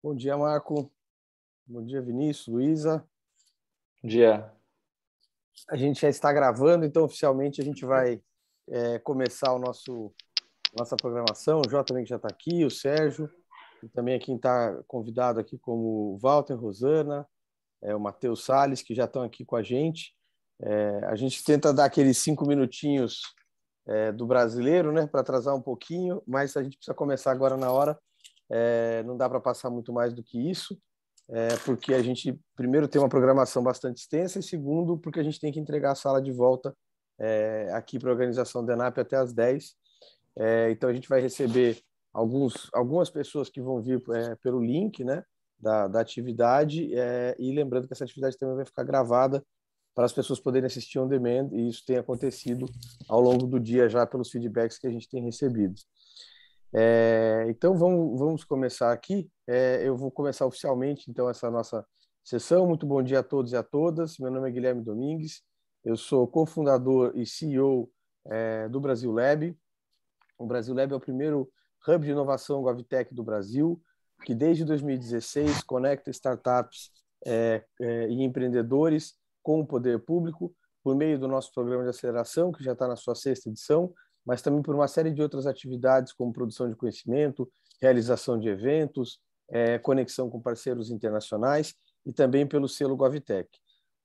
Bom dia, Marco. Bom dia, Vinícius, Luísa. Bom dia. A gente já está gravando, então oficialmente a gente vai é, começar o nosso nossa programação. O J também já está aqui, o Sérgio, e também quem está convidado aqui como o Walter, Rosana, é, o Matheus Sales que já estão aqui com a gente. É, a gente tenta dar aqueles cinco minutinhos é, do brasileiro, né, para atrasar um pouquinho, mas a gente precisa começar agora na hora. É, não dá para passar muito mais do que isso, é, porque a gente, primeiro, tem uma programação bastante extensa, e segundo, porque a gente tem que entregar a sala de volta é, aqui para a organização da ENAP até às 10. É, então, a gente vai receber alguns, algumas pessoas que vão vir é, pelo link né, da, da atividade, é, e lembrando que essa atividade também vai ficar gravada para as pessoas poderem assistir on demand, e isso tem acontecido ao longo do dia já pelos feedbacks que a gente tem recebido. É, então vamos, vamos começar aqui. É, eu vou começar oficialmente então essa nossa sessão. Muito bom dia a todos e a todas. Meu nome é Guilherme Domingues. Eu sou cofundador e CEO é, do Brasil Lab. O Brasil Lab é o primeiro hub de inovação GovTech do Brasil, que desde 2016 conecta startups é, é, e empreendedores com o poder público por meio do nosso programa de aceleração, que já está na sua sexta edição mas também por uma série de outras atividades, como produção de conhecimento, realização de eventos, é, conexão com parceiros internacionais e também pelo selo GovTech.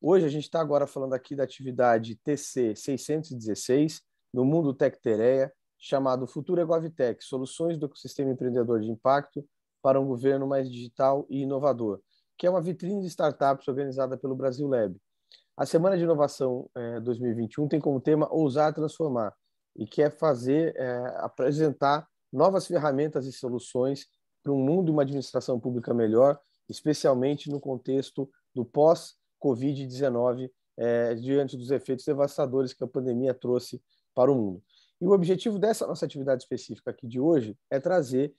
Hoje a gente está agora falando aqui da atividade TC 616 no mundo Tech Tereia, chamado Futura é GovTech, soluções do ecossistema empreendedor de impacto para um governo mais digital e inovador, que é uma vitrine de startups organizada pelo Brasil Lab. A Semana de Inovação é, eh, 2021 tem como tema Ousar Transformar, e que é fazer, é, apresentar novas ferramentas e soluções para um mundo e uma administração pública melhor, especialmente no contexto do pós-Covid-19, é, diante dos efeitos devastadores que a pandemia trouxe para o mundo. E o objetivo dessa nossa atividade específica aqui de hoje é trazer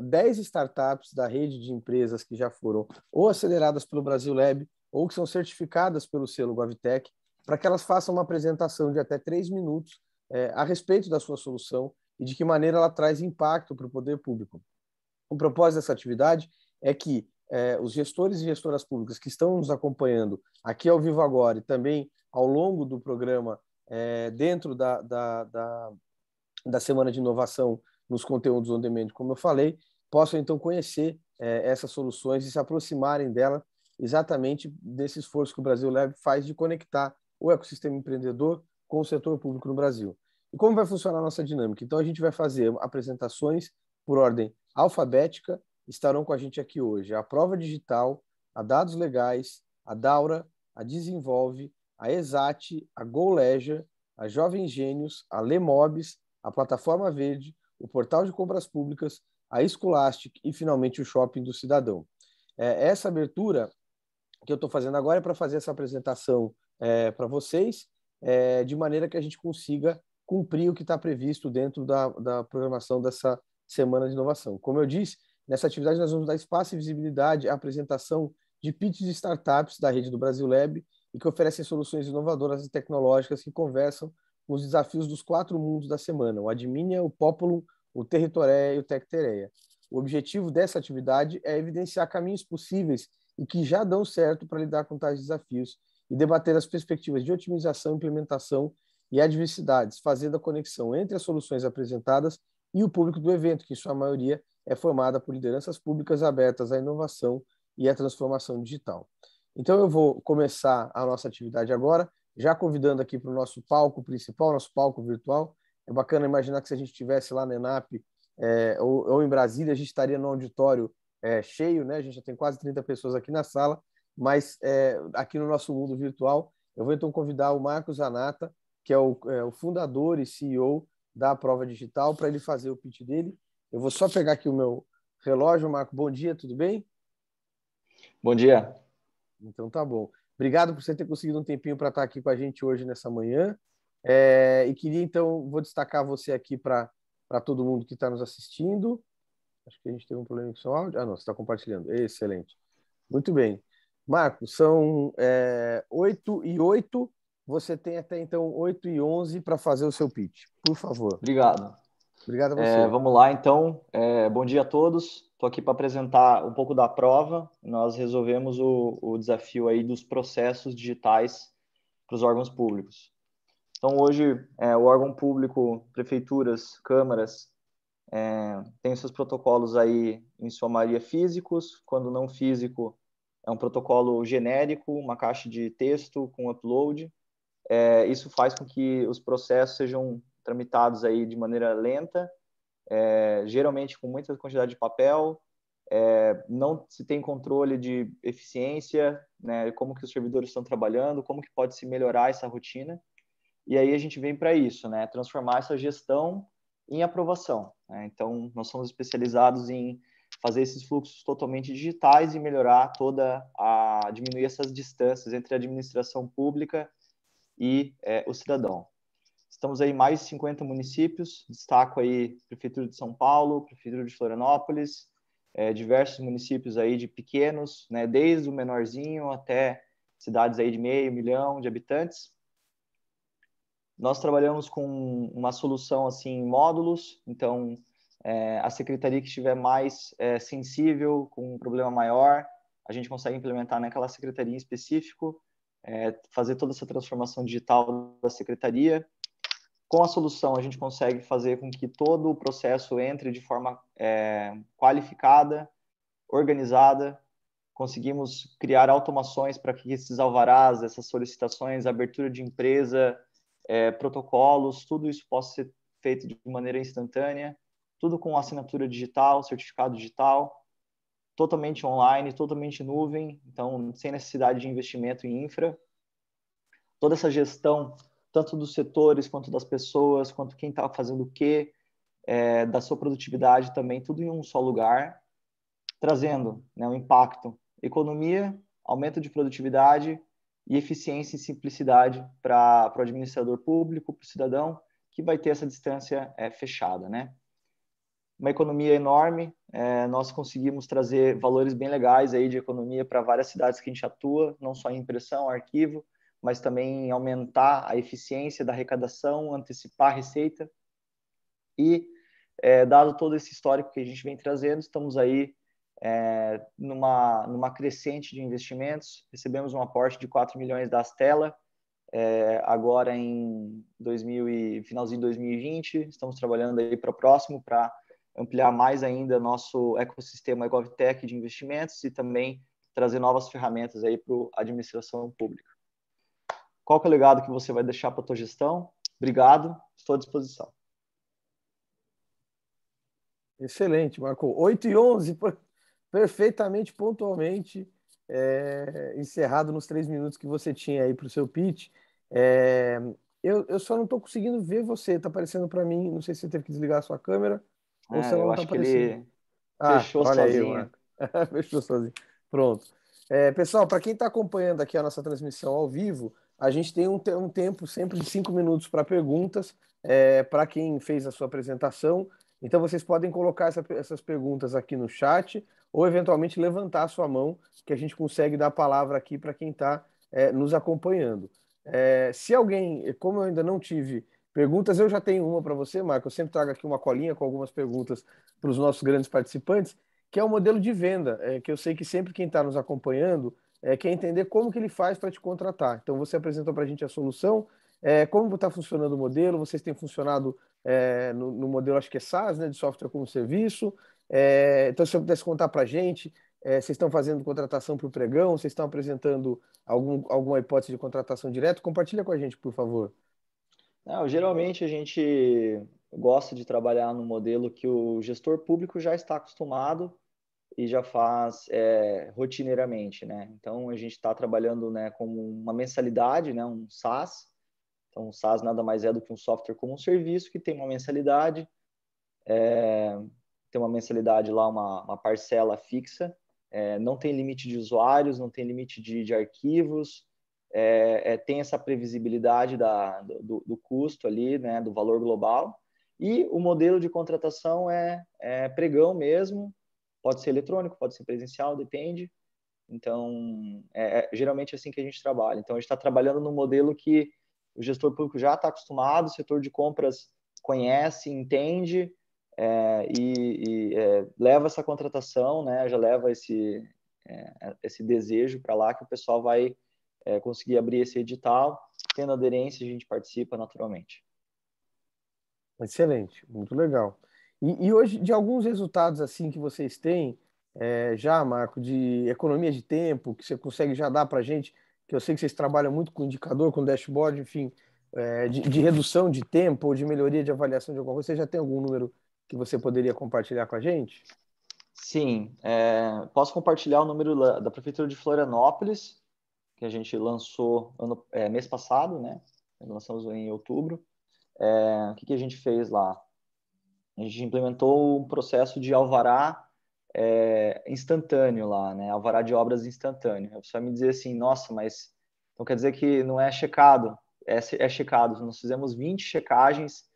10 startups da rede de empresas que já foram ou aceleradas pelo Brasil Lab ou que são certificadas pelo selo GovTech, para que elas façam uma apresentação de até três minutos é, a respeito da sua solução e de que maneira ela traz impacto para o poder público. O propósito dessa atividade é que é, os gestores e gestoras públicas que estão nos acompanhando aqui ao vivo agora e também ao longo do programa é, dentro da, da, da, da, Semana de Inovação nos conteúdos on demand, como eu falei, possam então conhecer é, essas soluções e se aproximarem dela exatamente desse esforço que o Brasil Lab faz de conectar o ecossistema empreendedor com o setor público no Brasil. E como vai funcionar a nossa dinâmica? Então, a gente vai fazer apresentações por ordem alfabética, estarão com a gente aqui hoje a prova digital, a dados legais, a Daura, a Desenvolve, a Exate, a Goleja, a Jovem Gênios, a Lemobs, a Plataforma Verde, o Portal de Compras Públicas, a Scholastic e, finalmente, o Shopping do Cidadão. É, essa abertura que eu estou fazendo agora é para fazer essa apresentação é, para vocês, é, de maneira que a gente consiga cumprir o que está previsto dentro da, da programação dessa Semana de Inovação. Como eu disse, nessa atividade nós vamos dar espaço e visibilidade à apresentação de pitches de startups da rede do Brasil Lab e que oferecem soluções inovadoras e tecnológicas que conversam com os desafios dos quatro mundos da semana, o Adminia, o Populum, o Territoreia e o Tectereia. O objetivo dessa atividade é evidenciar caminhos possíveis e que já dão certo para lidar com tais desafios e debater as perspectivas de otimização e implementação e adversidades, fazendo a conexão entre as soluções apresentadas e o público do evento, que em sua maioria é formada por lideranças públicas abertas à inovação e à transformação digital. Então eu vou começar a nossa atividade agora, já convidando aqui para o nosso palco principal, nosso palco virtual. É bacana imaginar que se a gente estivesse lá na ENAP é, ou, ou, em Brasília, a gente estaria no auditório é, cheio, né? A gente já tem quase 30 pessoas aqui na sala, mas é, aqui no nosso mundo virtual, eu vou então convidar o Marcos Anata, que é o, é o fundador e CEO da Prova Digital, para ele fazer o pitch dele. Eu vou só pegar aqui o meu relógio, Marco. Bom dia, tudo bem? Bom dia. Então tá bom. Obrigado por você ter conseguido um tempinho para estar tá aqui com a gente hoje nessa manhã. É, e queria, então, vou destacar você aqui para todo mundo que está nos assistindo. Acho que a gente teve um problema com o seu áudio. Ah, não, você está compartilhando. Excelente. Muito bem. Marco, são é, 8 e 8. Você tem até então 8 e 11 para fazer o seu pitch, por favor. Obrigado. Obrigado a é, você. É, vamos lá, então. É, bom dia a todos. Estou aqui para apresentar um pouco da prova. Nós resolvemos o, o desafio aí dos processos digitais para os órgãos públicos. Então, hoje, é, o órgão público, prefeituras, câmaras, é, tem seus protocolos aí, em sua maioria, físicos. Quando não físico, é um protocolo genérico, uma caixa de texto com upload. É, isso faz com que os processos sejam tramitados aí de maneira lenta, é, geralmente com muita quantidade de papel, é, não se tem controle de eficiência, né, como que os servidores estão trabalhando, como que pode se melhorar essa rotina. E aí a gente vem para isso, né, transformar essa gestão em aprovação. Né? Então, nós somos especializados em fazer esses fluxos totalmente digitais e melhorar toda a diminuir essas distâncias entre a administração pública e é, o cidadão. Estamos aí mais de 50 municípios, destaco aí Prefeitura de São Paulo, Prefeitura de Florianópolis, é, diversos municípios aí de pequenos, né, desde o menorzinho até cidades aí de meio milhão de habitantes. Nós trabalhamos com uma solução assim em módulos, então é, a secretaria que estiver mais é, sensível, com um problema maior, a gente consegue implementar naquela secretaria em específico é, fazer toda essa transformação digital da secretaria. Com a solução, a gente consegue fazer com que todo o processo entre de forma é, qualificada, organizada. Conseguimos criar automações para que esses alvarás, essas solicitações, abertura de empresa, é, protocolos, tudo isso possa ser feito de maneira instantânea, tudo com assinatura digital, certificado digital totalmente online, totalmente nuvem, então sem necessidade de investimento em infra. Toda essa gestão, tanto dos setores quanto das pessoas, quanto quem está fazendo o quê, é, da sua produtividade também, tudo em um só lugar, trazendo né, um impacto, economia, aumento de produtividade e eficiência e simplicidade para o administrador público, para o cidadão, que vai ter essa distância é, fechada, né? uma economia enorme. É, nós conseguimos trazer valores bem legais aí de economia para várias cidades que a gente atua, não só em impressão, arquivo, mas também aumentar a eficiência da arrecadação, antecipar a receita. E, é, dado todo esse histórico que a gente vem trazendo, estamos aí é, numa, numa crescente de investimentos. Recebemos um aporte de 4 milhões da Astela, é, agora em 2000 e, finalzinho de 2020. Estamos trabalhando aí para o próximo, para ampliar mais ainda nosso ecossistema GovTech de investimentos e também trazer novas ferramentas aí para a administração pública. Qual é o legado que você vai deixar para a tua gestão? Obrigado, estou à disposição. Excelente, Marco. 8 e 11, perfeitamente, pontualmente, é, encerrado nos três minutos que você tinha aí para o seu pitch. É, eu, eu só não estou conseguindo ver você, está aparecendo para mim, não sei se você teve que desligar a sua câmera. Ou é, se ela não tá Ah, fechou sozinho. Aí, fechou sozinho. Pronto. É, pessoal, para quem está acompanhando aqui a nossa transmissão ao vivo, a gente tem um, um tempo sempre de cinco minutos para perguntas, é, para quem fez a sua apresentação. Então, vocês podem colocar essa, essas perguntas aqui no chat ou, eventualmente, levantar a sua mão, que a gente consegue dar a palavra aqui para quem está é, nos acompanhando. É, se alguém, como eu ainda não tive Perguntas, eu já tenho uma para você, Marco. Eu sempre trago aqui uma colinha com algumas perguntas para os nossos grandes participantes, que é o modelo de venda, é, que eu sei que sempre quem está nos acompanhando é, quer entender como que ele faz para te contratar. Então, você apresentou para a gente a solução, é, como está funcionando o modelo, vocês têm funcionado é, no, no, modelo, acho que é SaaS, né, de software como serviço. É, então, se você pudesse contar para a gente, é, vocês estão fazendo contratação para o pregão, vocês estão apresentando algum, alguma hipótese de contratação direto, compartilha com a gente, por favor. Não, geralmente a gente gosta de trabalhar no modelo que o gestor público já está acostumado e já faz é, rotineiramente, né? Então a gente está trabalhando, né, como uma mensalidade, né, um SaaS. Então o SaaS nada mais é do que um software como um serviço que tem uma mensalidade, é, tem uma mensalidade lá, uma, uma parcela fixa, é, não tem limite de usuários, não tem limite de, de arquivos, é, é, tem essa previsibilidade da, do, do, custo ali, né, do valor global. E o modelo de contratação é, é, pregão mesmo, pode ser eletrônico, pode ser presencial, depende. Então, é, é geralmente é assim que a gente trabalha. Então, a gente está trabalhando num modelo que o gestor público já está acostumado, o setor de compras conhece, entende é, e, e é, leva essa contratação, né, já leva esse, esse desejo para lá que o pessoal vai é, conseguir abrir esse edital. Tendo aderência, a gente participa naturalmente. Excelente, muito legal. E, e hoje, de alguns resultados assim que vocês têm, é, já, Marco, de economia de tempo, que você consegue já dar para a gente, que eu sei que vocês trabalham muito com indicador, com dashboard, enfim, é, de, de, redução de tempo ou de melhoria de avaliação de alguma coisa, você já tem algum número que você poderia compartilhar com a gente? Sim, é, posso compartilhar o número da Prefeitura de Florianópolis, que a gente lançou ano, é, mês passado, né? Lançamos em outubro. É, o que, que, a gente fez lá? A gente implementou um processo de alvará é, instantâneo lá, né? Alvará de obras instantâneo. A pessoa me dizer assim, nossa, mas então quer dizer que não é checado? É, é checado. Nós fizemos 20 checagens,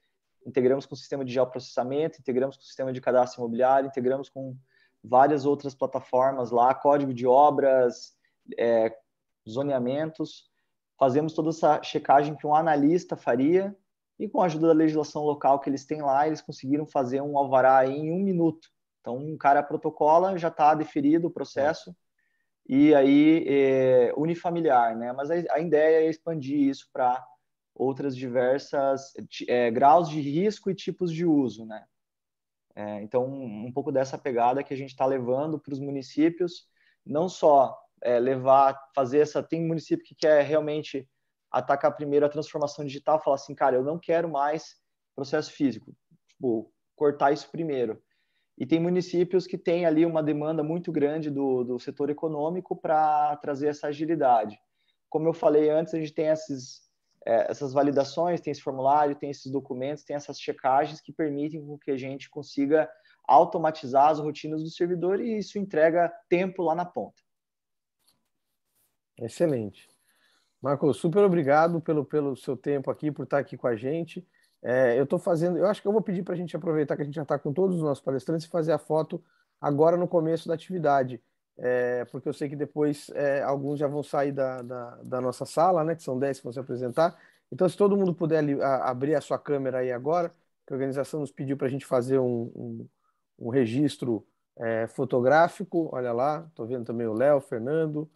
integramos com o sistema de geoprocessamento, integramos com o sistema de cadastro imobiliário, integramos com várias outras plataformas lá, código de obras, é, zoneamentos, fazemos toda essa checagem que um analista faria e com a ajuda da legislação local que eles têm lá, eles conseguiram fazer um alvará em um minuto. Então, um cara protocola, já está deferido o processo, é. e aí é, unifamiliar, né? Mas a, a, ideia é expandir isso para outras diversas é, graus de risco e tipos de uso, né? É, então, um pouco dessa pegada que a gente está levando para os municípios, não só é, levar, fazer essa. Tem município que quer realmente atacar primeiro a transformação digital, falar assim, cara, eu não quero mais processo físico, tipo, cortar isso primeiro. E tem municípios que têm ali uma demanda muito grande do, do setor econômico para trazer essa agilidade. Como eu falei antes, a gente tem esses, é, essas validações, tem esse formulário, tem esses documentos, tem essas checagens que permitem que a gente consiga automatizar as rotinas do servidor e isso entrega tempo lá na ponta. Excelente. Marco, super obrigado pelo, pelo seu tempo aqui, por estar aqui com a gente. É, eu estou fazendo, eu acho que eu vou pedir para a gente aproveitar que a gente já está com todos os nossos palestrantes e fazer a foto agora no começo da atividade, é, porque eu sei que depois é, alguns já vão sair da, da, da, nossa sala, né, que são 10 que vão se apresentar. Então, se todo mundo puder ali, a, abrir a sua câmera aí agora, que a organização nos pediu para a gente fazer um, um, um registro é, fotográfico, olha lá, estou vendo também o Léo, Fernando,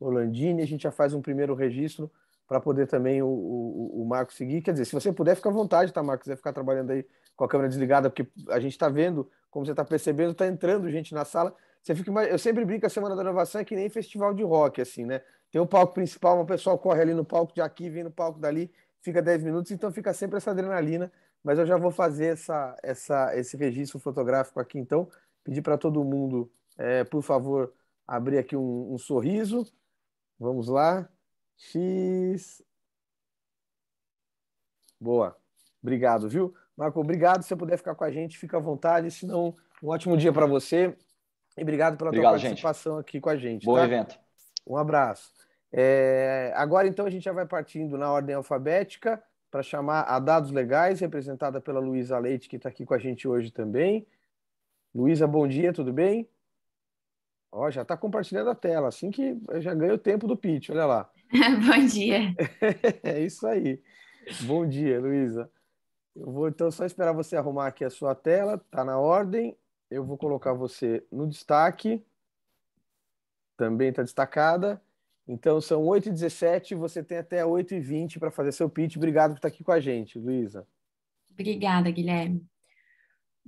Orlandini, a gente já faz um primeiro registro para poder também o, o, o, Marco seguir. Quer dizer, se você puder, fica à vontade, tá, Marco? Se quiser ficar trabalhando aí com a câmera desligada, porque a gente está vendo, como você está percebendo, está entrando gente na sala. Você fica, eu sempre brinco, a Semana da Inovação é que nem festival de rock, assim, né? Tem o palco principal, o pessoal corre ali no palco de aqui, vem no palco dali, fica 10 minutos, então fica sempre essa adrenalina. Mas eu já vou fazer essa, essa, esse registro fotográfico aqui, então. Pedir para todo mundo, é, por favor, abrir aqui um, um sorriso Vamos lá. X. Boa. Obrigado, viu? Marco, obrigado. Se você puder ficar com a gente, fica à vontade. Se não, um ótimo dia para você. E obrigado pela obrigado, tua participação gente. aqui com a gente. Bom tá? evento. Um abraço. É... Agora, então, a gente já vai partindo na ordem alfabética para chamar a Dados Legais, representada pela Luísa Leite, que está aqui com a gente hoje também. Luísa, bom dia, tudo bem? Ó, já está compartilhando a tela, assim que eu já ganho o tempo do pitch, olha lá. Bom dia. é isso aí. Bom dia, Luísa. Eu vou então só esperar você arrumar aqui a sua tela, Está na ordem. Eu vou colocar você no destaque. Também está destacada. Então são 8h17, você tem até 8h20 para fazer seu pitch. Obrigado por estar aqui com a gente, Luísa. Obrigada, Guilherme.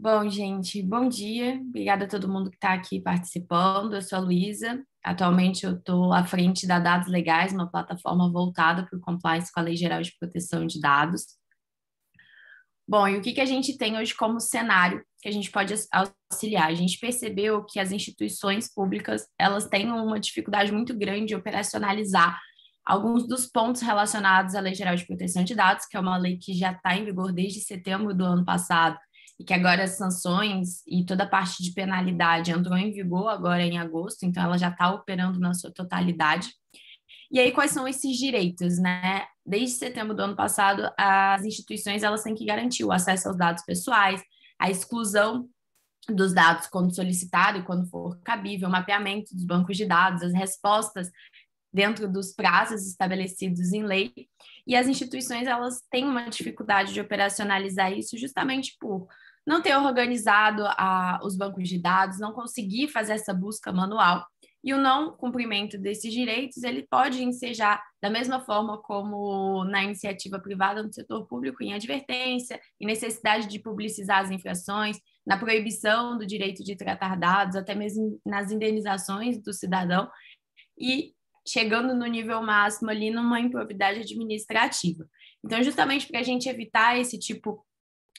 Bom, gente, bom dia. Obrigada a todo mundo que está aqui participando. Eu sou a Luísa. Atualmente eu estou à frente da Dados Legais, uma plataforma voltada para o compliance com a Lei Geral de Proteção de Dados. Bom, e o que, que a gente tem hoje como cenário que a gente pode auxiliar? A gente percebeu que as instituições públicas elas têm uma dificuldade muito grande de operacionalizar alguns dos pontos relacionados à Lei Geral de Proteção de Dados, que é uma lei que já está em vigor desde setembro do ano passado e que agora as sanções e toda a parte de penalidade entrou em vigor agora em agosto, então ela já está operando na sua totalidade. E aí, quais são esses direitos, né? Desde setembro do ano passado, as instituições elas têm que garantir o acesso aos dados pessoais, a exclusão dos dados quando solicitado e quando for cabível, o mapeamento dos bancos de dados, as respostas dentro dos prazos estabelecidos em lei. E as instituições elas têm uma dificuldade de operacionalizar isso justamente por não ter organizado a, os bancos de dados, não conseguir fazer essa busca manual. E o não cumprimento desses direitos, ele pode ensejar da mesma forma como na iniciativa privada no setor público, em advertência, em necessidade de publicizar as infrações, na proibição do direito de tratar dados, até mesmo nas indenizações do cidadão. E chegando no nível máximo ali numa improbidade administrativa. Então, justamente para a gente evitar esse tipo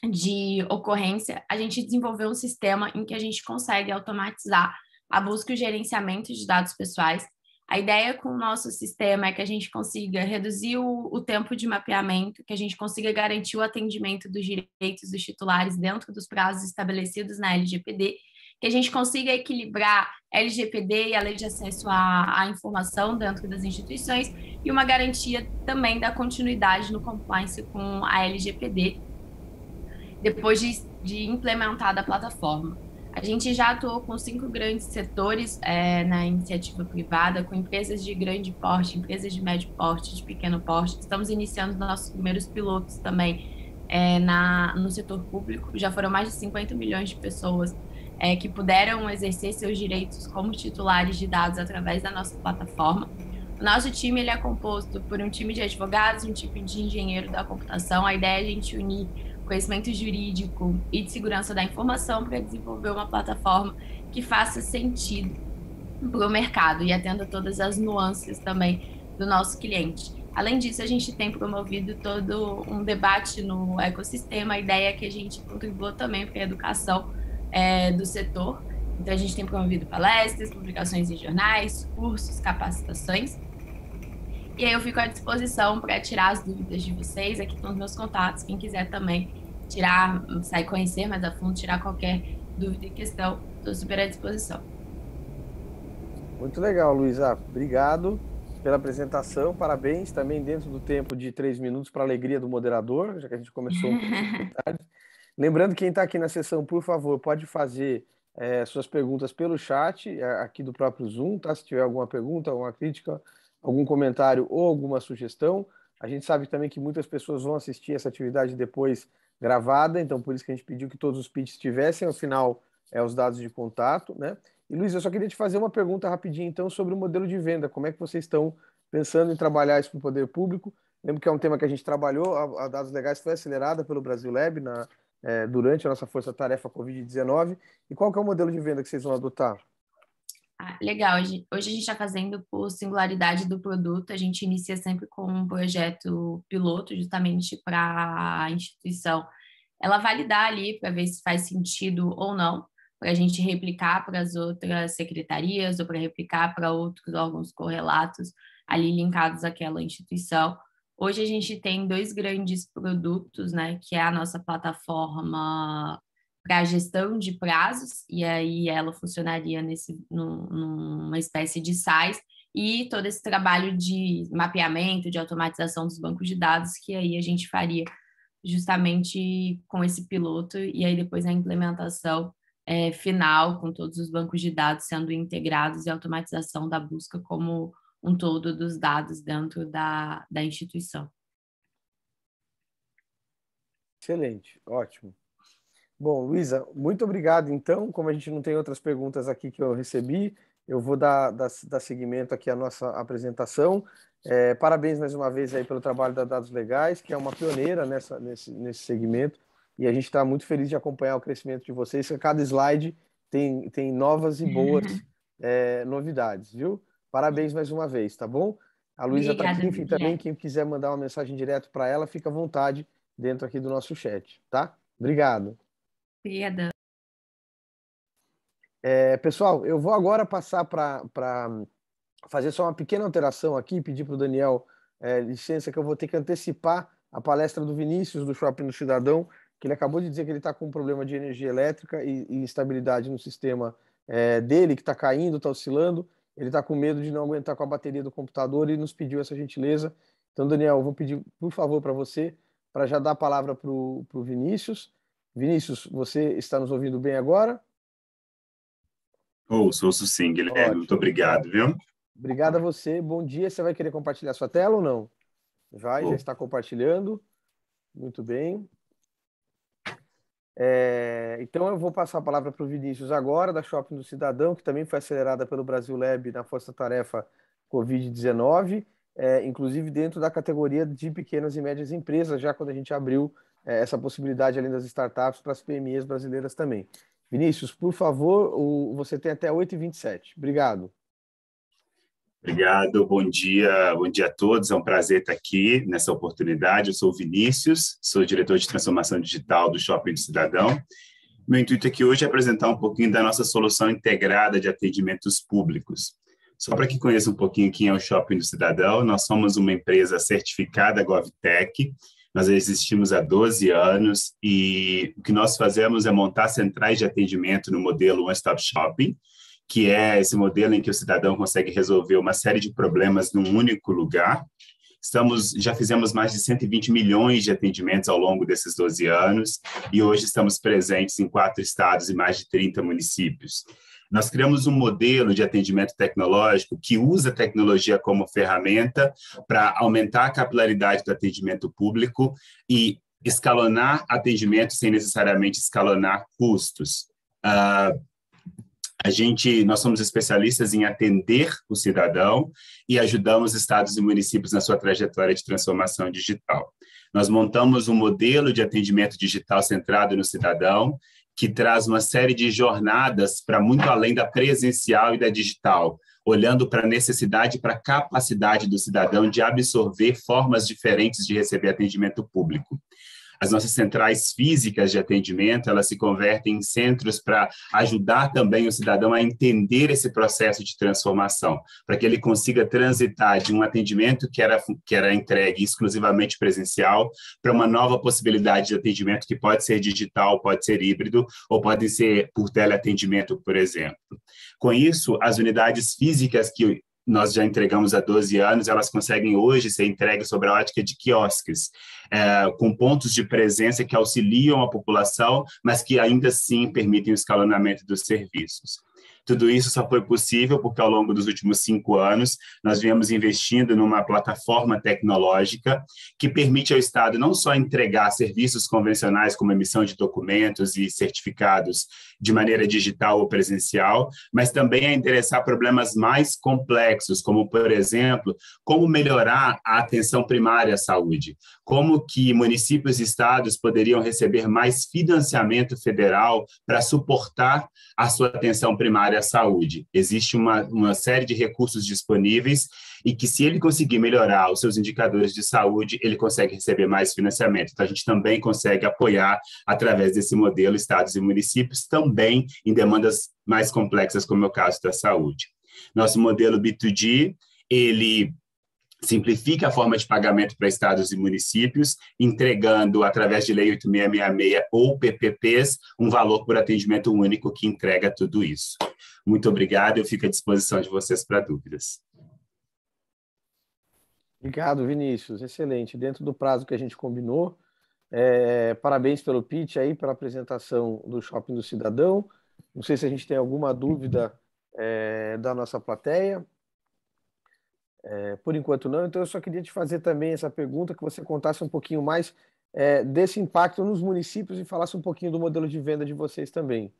de ocorrência, a gente desenvolveu um sistema em que a gente consegue automatizar a busca e o gerenciamento de dados pessoais. A ideia com o nosso sistema é que a gente consiga reduzir o, o tempo de mapeamento, que a gente consiga garantir o atendimento dos direitos dos titulares dentro dos prazos estabelecidos na LGPD, que a gente consiga equilibrar LGPD e a lei de acesso à, à informação dentro das instituições e uma garantia também da continuidade no compliance com a LGPD depois de, de implementada a plataforma. A gente já atuou com cinco grandes setores é, na iniciativa privada, com empresas de grande porte, empresas de médio porte, de pequeno porte. Estamos iniciando nossos primeiros pilotos também é, na, no setor público. Já foram mais de 50 milhões de pessoas é, que puderam exercer seus direitos como titulares de dados através da nossa plataforma. O nosso time ele é composto por um time de advogados, um time de engenheiro da computação. A ideia é a gente unir conhecimento jurídico e de segurança da informação para desenvolver uma plataforma que faça sentido para o mercado e atenda todas as nuances também do nosso cliente. Além disso, a gente tem promovido todo um debate no ecossistema, a ideia é que a gente contribua também para a educação é, do setor. Então, a gente tem promovido palestras, publicações em jornais, cursos, capacitações. E aí eu fico à disposição para tirar as dúvidas de vocês. Aqui estão os meus contatos, quem quiser também tirar, sair conhecer mais a fundo, tirar qualquer dúvida e questão. Estou super à disposição. Muito legal, Luísa. Obrigado pela apresentação. Parabéns também dentro do tempo de três minutos para a alegria do moderador, já que a gente começou um pouco tarde. Lembrando, quem está aqui na sessão, por favor, pode fazer é, suas perguntas pelo chat é, aqui do próprio Zoom, tá? Se tiver alguma pergunta, alguma crítica, algum comentário ou alguma sugestão. A gente sabe também que muitas pessoas vão assistir essa atividade depois gravada, então por isso que a gente pediu que todos os pitches tivessem, ao final, é, os dados de contato, né? E Luiz, eu só queria te fazer uma pergunta rapidinho, então, sobre o modelo de venda. Como é que vocês estão pensando em trabalhar isso para o poder público? Lembro que é um tema que a gente trabalhou, a, a Dados Legais foi acelerada pelo Brasil Lab na, é, durante a nossa força-tarefa Covid-19. E qual que é o modelo de venda que vocês vão adotar? Ah, legal. Hoje, hoje a gente está fazendo por singularidade do produto. A gente inicia sempre com um projeto piloto, justamente para a instituição ela validar ali para ver se faz sentido ou não, para a gente replicar para as outras secretarias ou para replicar para outros órgãos correlatos ali linkados àquela instituição. Hoje a gente tem dois grandes produtos, né, que é a nossa plataforma para gestão de prazos, e aí ela funcionaria nesse, numa espécie de SAIS, e todo esse trabalho de mapeamento, de automatização dos bancos de dados, que aí a gente faria justamente com esse piloto, e aí depois a implementação é, final, com todos os bancos de dados sendo integrados e automatização da busca como um todo dos dados dentro da, da instituição. Excelente, ótimo. Bom, Luísa, muito obrigado. Então, como a gente não tem outras perguntas aqui que eu recebi, eu vou dar, dar, dar seguimento aqui à nossa apresentação. É, parabéns mais uma vez aí pelo trabalho da Dados Legais, que é uma pioneira nessa, nesse, nesse segmento. E a gente está muito feliz de acompanhar o crescimento de vocês. Cada slide tem, tem novas e boas uhum. é, novidades, viu? Parabéns mais uma vez, tá bom? A Luísa está aqui, enfim, também. Quem quiser mandar uma mensagem direto para ela, fica à vontade dentro aqui do nosso chat, tá? Obrigado. Peda. É, pessoal, eu vou agora passar para fazer só uma pequena alteração aqui, pedir para o Daniel é, licença, que eu vou ter que antecipar a palestra do Vinícius, do Shopping do Cidadão, que ele acabou de dizer que ele está com um problema de energia elétrica e, e instabilidade no sistema é, dele, que está caindo, está oscilando. Ele está com medo de não aguentar com a bateria do computador e nos pediu essa gentileza. Então, Daniel, eu vou pedir, por favor, para você, para já dar a palavra para o Vinícius Vinícius, você está nos ouvindo bem agora? Ouço, ouço sim, Guilherme. Ótimo. Muito obrigado, então. viu? Obrigado a você. Bom dia. Você vai querer compartilhar sua tela ou não? Vai, Bom. já está compartilhando. Muito bem. É, então eu vou passar a palavra para o Vinícius agora, da Shopping do Cidadão, que também foi acelerada pelo Brasil Lab na Força Tarefa Covid-19, é, inclusive dentro da categoria de pequenas e médias empresas, já quando a gente abriu é, essa possibilidade além das startups para as PMEs brasileiras também. Vinícius, por favor, o, você tem até 8h27. Obrigado. Obrigado, bom dia, bom dia a todos. É um prazer estar aqui nessa oportunidade. Eu sou o Vinícius, sou diretor de transformação digital do Shopping do Cidadão. Meu intuito aqui hoje é apresentar um pouquinho da nossa solução integrada de atendimentos públicos. Só para que conheça um pouquinho quem é o Shopping do Cidadão, nós somos uma empresa certificada GovTech, nós existimos há 12 anos e o que nós fazemos é montar centrais de atendimento no modelo One Stop Shopping, que é esse modelo em que o cidadão consegue resolver uma série de problemas num único lugar. Estamos, já fizemos mais de 120 milhões de atendimentos ao longo desses 12 anos e hoje estamos presentes em quatro estados e mais de 30 municípios. Nós criamos um modelo de atendimento tecnológico que usa a tecnologia como ferramenta para aumentar a capilaridade do atendimento público e escalonar atendimento sem necessariamente escalonar custos. Uh, a gente, nós somos especialistas em atender o cidadão e ajudamos estados e municípios na sua trajetória de transformação digital. Nós montamos um modelo de atendimento digital centrado no cidadão que traz uma série de jornadas para muito além da presencial e da digital, olhando para a necessidade e para a capacidade do cidadão de absorver formas diferentes de receber atendimento público. As nossas centrais físicas de atendimento, elas se convertem em centros para ajudar também o cidadão a entender esse processo de transformação, para que ele consiga transitar de um atendimento que era, que era entregue exclusivamente presencial para uma nova possibilidade de atendimento que pode ser digital, pode ser híbrido ou pode ser por teleatendimento, por exemplo. Com isso, as unidades físicas que nós já entregamos há 12 anos, elas conseguem hoje ser entregues sobre a ótica de quiosques, é, com pontos de presença que auxiliam a população, mas que ainda assim permitem o escalonamento dos serviços. Tudo isso só foi possível porque, ao longo dos últimos cinco anos, nós viemos investindo numa plataforma tecnológica que permite ao Estado não só entregar serviços convencionais, como emissão de documentos e certificados de maneira digital ou presencial, mas também a endereçar problemas mais complexos, como, por exemplo, como melhorar a atenção primária à saúde, como que municípios e estados poderiam receber mais financiamento federal para suportar a sua atenção primária área saúde. Existe uma, uma série de recursos disponíveis e que, se ele conseguir melhorar os seus indicadores de saúde, ele consegue receber mais financiamento. Então, a gente também consegue apoiar, através desse modelo, estados e municípios, também em demandas mais complexas, como é o caso da saúde. Nosso modelo B2G, ele simplifica a forma de pagamento para estados e municípios, entregando, através de Lei 8666 ou PPPs, um valor por atendimento único que entrega tudo isso. Muito obrigado, eu fico à disposição de vocês para dúvidas. Obrigado, Vinícius. Excelente. Dentro do prazo que a gente combinou, é, parabéns pelo pitch aí, pela apresentação do Shopping do Cidadão. Não sei se a gente tem alguma dúvida é, da nossa plateia. É, por enquanto não, então eu só queria te fazer também essa pergunta, que você contasse um pouquinho mais é, desse impacto nos municípios e falasse um pouquinho do modelo de venda de vocês também.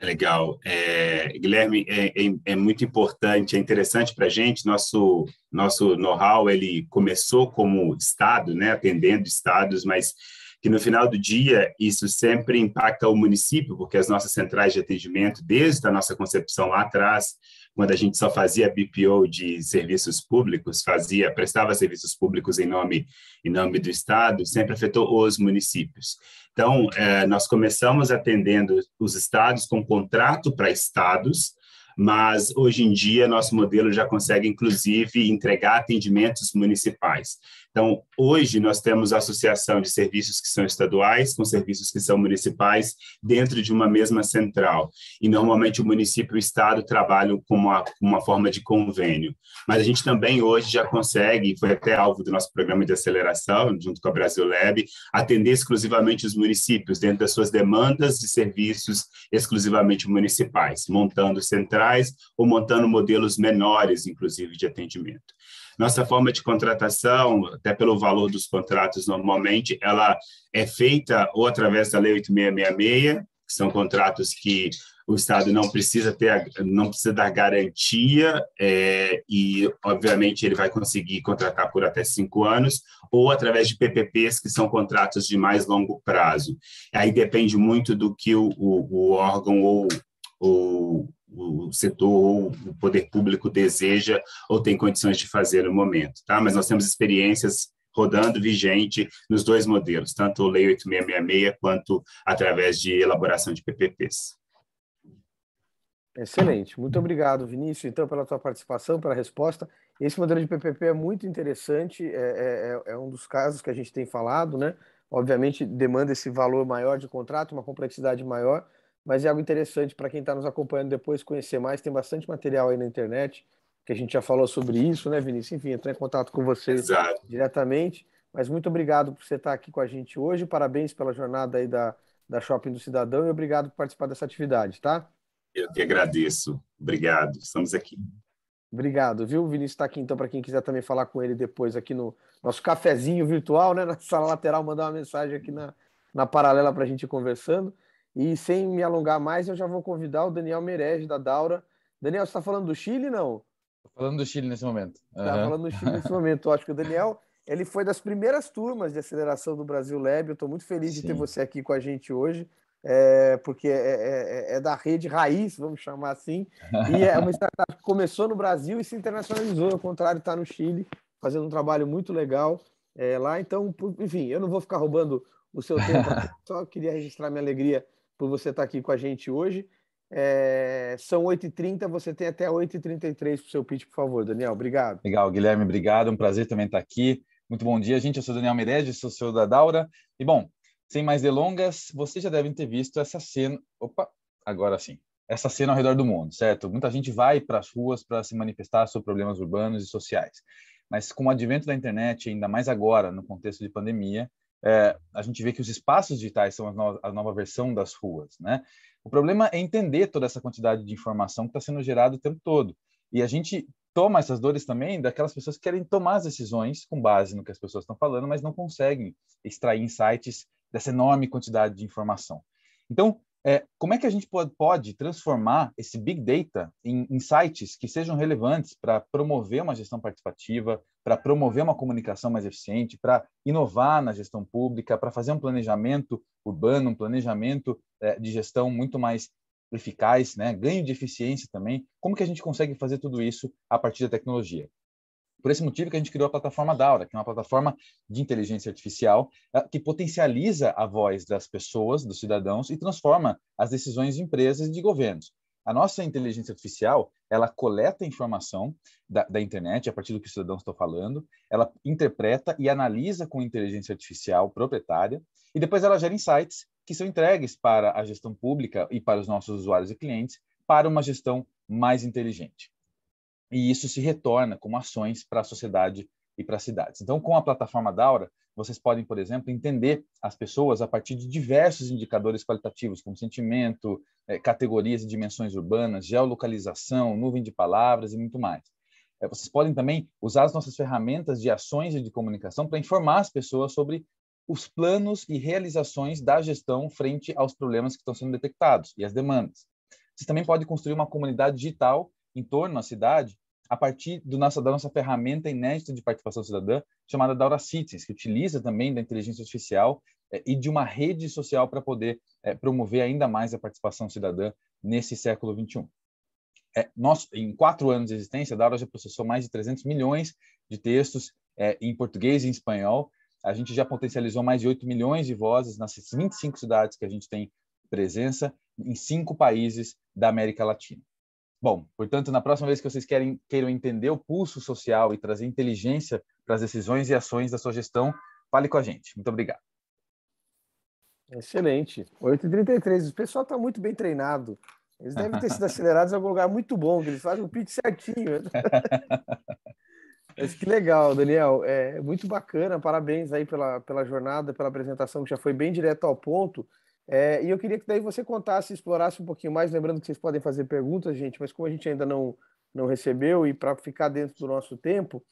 Legal. É, Guilherme, é, é, é muito importante, é interessante para a gente. Nosso, nosso know-how ele começou como Estado, né, atendendo Estados, mas que no final do dia isso sempre impacta o município, porque as nossas centrais de atendimento, desde a nossa concepção lá atrás, quando a gente só fazia BPO de serviços públicos, fazia, prestava serviços públicos em nome em nome do estado, sempre afetou os municípios. Então, é, nós começamos atendendo os estados com contrato para estados, mas hoje em dia nosso modelo já consegue inclusive entregar atendimentos municipais. Então, hoje nós temos a associação de serviços que são estaduais com serviços que são municipais dentro de uma mesma central. E normalmente o município e o estado trabalham com uma, uma forma de convênio. Mas a gente também hoje já consegue, foi até alvo do nosso programa de aceleração, junto com a Brasil Lab, atender exclusivamente os municípios dentro das suas demandas de serviços exclusivamente municipais, montando centrais ou montando modelos menores, inclusive, de atendimento. Nossa forma de contratação, até pelo valor dos contratos normalmente, ela é feita ou através da Lei 8666, que são contratos que o Estado não precisa ter, não precisa dar garantia é, e, obviamente, ele vai conseguir contratar por até cinco anos ou através de PPPs, que são contratos de mais longo prazo. Aí depende muito do que o, o, o órgão ou o, o setor ou o poder público deseja ou tem condições de fazer no momento, tá? Mas nós temos experiências rodando vigente nos dois modelos, tanto o Lei 8666 quanto através de elaboração de PPPs. Excelente. Muito obrigado, Vinícius, então, pela tua participação, pela resposta. Esse modelo de PPP é muito interessante, é, é, é, é um dos casos que a gente tem falado, né? Obviamente, demanda esse valor maior de contrato, uma complexidade maior, mas é algo interessante para quem está nos acompanhando depois conhecer mais. Tem bastante material aí na internet, que a gente já falou sobre isso, né, Vinícius? Enfim, entrar em contato com você Exato. diretamente. Mas muito obrigado por você estar aqui com a gente hoje. Parabéns pela jornada aí da, da Shopping do Cidadão e obrigado por participar dessa atividade, tá? Eu que agradeço. Obrigado. Estamos aqui. Obrigado, viu? O Vinícius está aqui, então, para quem quiser também falar com ele depois aqui no nosso cafezinho virtual, né? Na sala lateral, mandar uma mensagem aqui na, na paralela para a gente ir conversando. E sem me alongar mais, eu já vou convidar o Daniel Merege da Daura. Daniel, você está falando do Chile, não? Estou falando do Chile nesse momento. Está uhum. falando do Chile nesse momento. Eu acho que o Daniel ele foi das primeiras turmas de aceleração do Brasil Lab. Eu estou muito feliz Sim. de ter você aqui com a gente hoje. É, porque é, é, é, é, da rede raiz, vamos chamar assim, e é uma startup que começou no Brasil e se internacionalizou, ao contrário, está no Chile, fazendo um trabalho muito legal é, lá. Então, enfim, eu não vou ficar roubando o seu tempo, só queria registrar minha alegria por você estar tá aqui com a gente hoje. É, são 8h30, você tem até 8h33 para o seu pitch, por favor, Daniel. Obrigado. Legal, Guilherme, obrigado. É um prazer também estar tá aqui. Muito bom dia, gente. Eu sou Daniel Meirelles, sou o senhor da Daura. E, bom, sem mais delongas, vocês já devem ter visto essa cena. Opa, agora sim. Essa cena ao redor do mundo, certo? Muita gente vai para as ruas para se manifestar sobre problemas urbanos e sociais. Mas com o advento da internet, ainda mais agora, no contexto de pandemia, é, a gente vê que os espaços digitais são a, no a nova versão das ruas, né? O problema é entender toda essa quantidade de informação que está sendo gerada o tempo todo. E a gente toma essas dores também daquelas pessoas que querem tomar as decisões com base no que as pessoas estão falando, mas não conseguem extrair insights dessa enorme quantidade de informação. Então, é, como é que a gente pode, pode transformar esse big data em insights que sejam relevantes para promover uma gestão participativa, para promover uma comunicação mais eficiente, para inovar na gestão pública, para fazer um planejamento urbano, um planejamento eh, de gestão muito mais eficaz, né? ganho de eficiência também. Como que a gente consegue fazer tudo isso a partir da tecnologia? Por esse motivo que a gente criou a plataforma Daura, que é uma plataforma de inteligência artificial eh, que potencializa a voz das pessoas, dos cidadãos e transforma as decisões de empresas e de governos. A nossa inteligência artificial, ela coleta informação da, da internet, a partir do que os cidadãos estão falando, ela interpreta e analisa com inteligência artificial proprietária, e depois ela gera insights que são entregues para a gestão pública e para os nossos usuários e clientes para uma gestão mais inteligente. E isso se retorna como ações para a sociedade e para cidades. Então, com a plataforma Daura, vocês podem, por exemplo, entender as pessoas a partir de diversos indicadores qualitativos, como sentimento, é, categorias e dimensões urbanas, geolocalização, nuvem de palavras e muito mais. É, vocês podem também usar as nossas ferramentas de ações e de comunicação para informar as pessoas sobre os planos e realizações da gestão frente aos problemas que estão sendo detectados e as demandas. Vocês também podem construir uma comunidade digital em torno da cidade a partir do nossa, da nossa ferramenta inédita de participação cidadã, chamada Daura Cities, que utiliza também da inteligência artificial eh, e de uma rede social para poder eh, promover ainda mais a participação cidadã nesse século XXI. É, nós, em quatro anos de existência, a Daura já processou mais de 300 milhões de textos eh, em português e em espanhol. A gente já potencializou mais de 8 milhões de vozes nas 25 cidades que a gente tem presença, em cinco países da América Latina. Bom, portanto, na próxima vez que vocês querem, queiram entender o pulso social e trazer inteligência para as decisões e ações da sua gestão, fale com a gente. Muito obrigado. Excelente. 8h33. O pessoal está muito bem treinado. Eles devem ter sido acelerados em algum lugar muito bom, que eles fazem o pitch certinho. Mas que legal, Daniel. É muito bacana. Parabéns aí pela, pela jornada, pela apresentação, que já foi bem direto ao ponto. É, e eu queria que daí você contasse, explorasse um pouquinho mais, lembrando que vocês podem fazer perguntas, gente, mas como a gente ainda não, não recebeu e para ficar dentro do nosso tempo,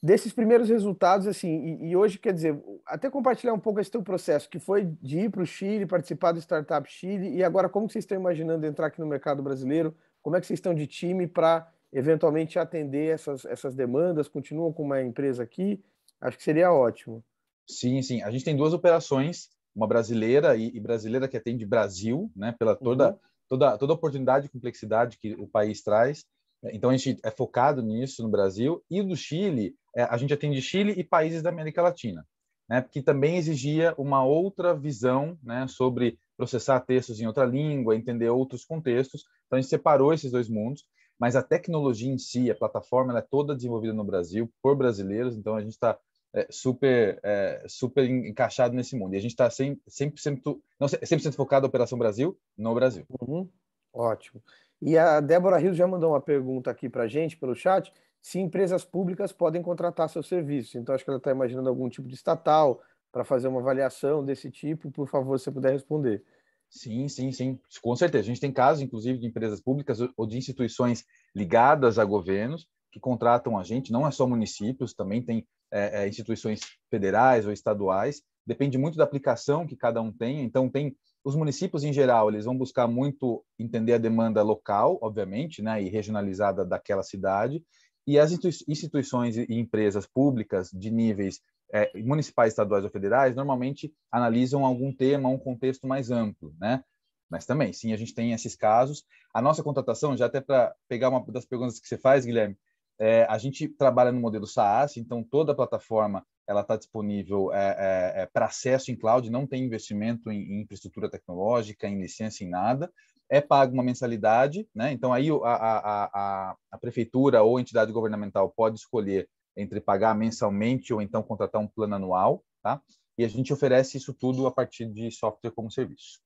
desses primeiros resultados, assim, e, e, hoje, quer dizer, até compartilhar um pouco esse teu processo, que foi de ir para o Chile, participar do Startup Chile, e agora como vocês estão imaginando entrar aqui no mercado brasileiro, como é que vocês estão de time para eventualmente atender essas, essas demandas, continuam com uma empresa aqui, acho que seria ótimo. Sim, sim, a gente tem duas operações, uma brasileira e, e brasileira que atende Brasil, né? Pela toda uhum. toda toda oportunidade e complexidade que o país traz. Então a gente é focado nisso no Brasil e do Chile, é, a gente atende Chile e países da América Latina, né? Que também exigia uma outra visão, né? Sobre processar textos em outra língua, entender outros contextos. Então a gente separou esses dois mundos, mas a tecnologia em si, a plataforma, ela é toda desenvolvida no Brasil por brasileiros. Então a gente está é, super é, super encaixado nesse mundo. E a gente está 100%, sempre não, focado na Operação Brasil no Brasil. Uhum. Ótimo. E a Débora Rios já mandou uma pergunta aqui para a gente pelo chat, se empresas públicas podem contratar seus serviços. Então, acho que ela está imaginando algum tipo de estatal para fazer uma avaliação desse tipo. Por favor, se você puder responder. Sim, sim, sim, com certeza. A gente tem casos, inclusive, de empresas públicas ou de instituições ligadas a governos que contratam a gente, não é só municípios, também tem é, é, instituições federais ou estaduais, depende muito da aplicação que cada um tem. Então, tem os municípios em geral, eles vão buscar muito entender a demanda local, obviamente, né, e regionalizada daquela cidade, e as instituições e empresas públicas de níveis é, municipais, estaduais ou federais, normalmente analisam algum tema, um contexto mais amplo, né? Mas também, sim, a gente tem esses casos. A nossa contratação, já até para pegar uma das perguntas que você faz, Guilherme, é, a gente trabalha no modelo SaaS, então toda a plataforma ela está disponível é, é, é para acesso em cloud, não tem investimento em, em, infraestrutura tecnológica, em licença, em nada. É pago uma mensalidade, né? então aí a, a, a, a prefeitura ou a entidade governamental pode escolher entre pagar mensalmente ou então contratar um plano anual, tá? E a gente oferece isso tudo a partir de software como serviço.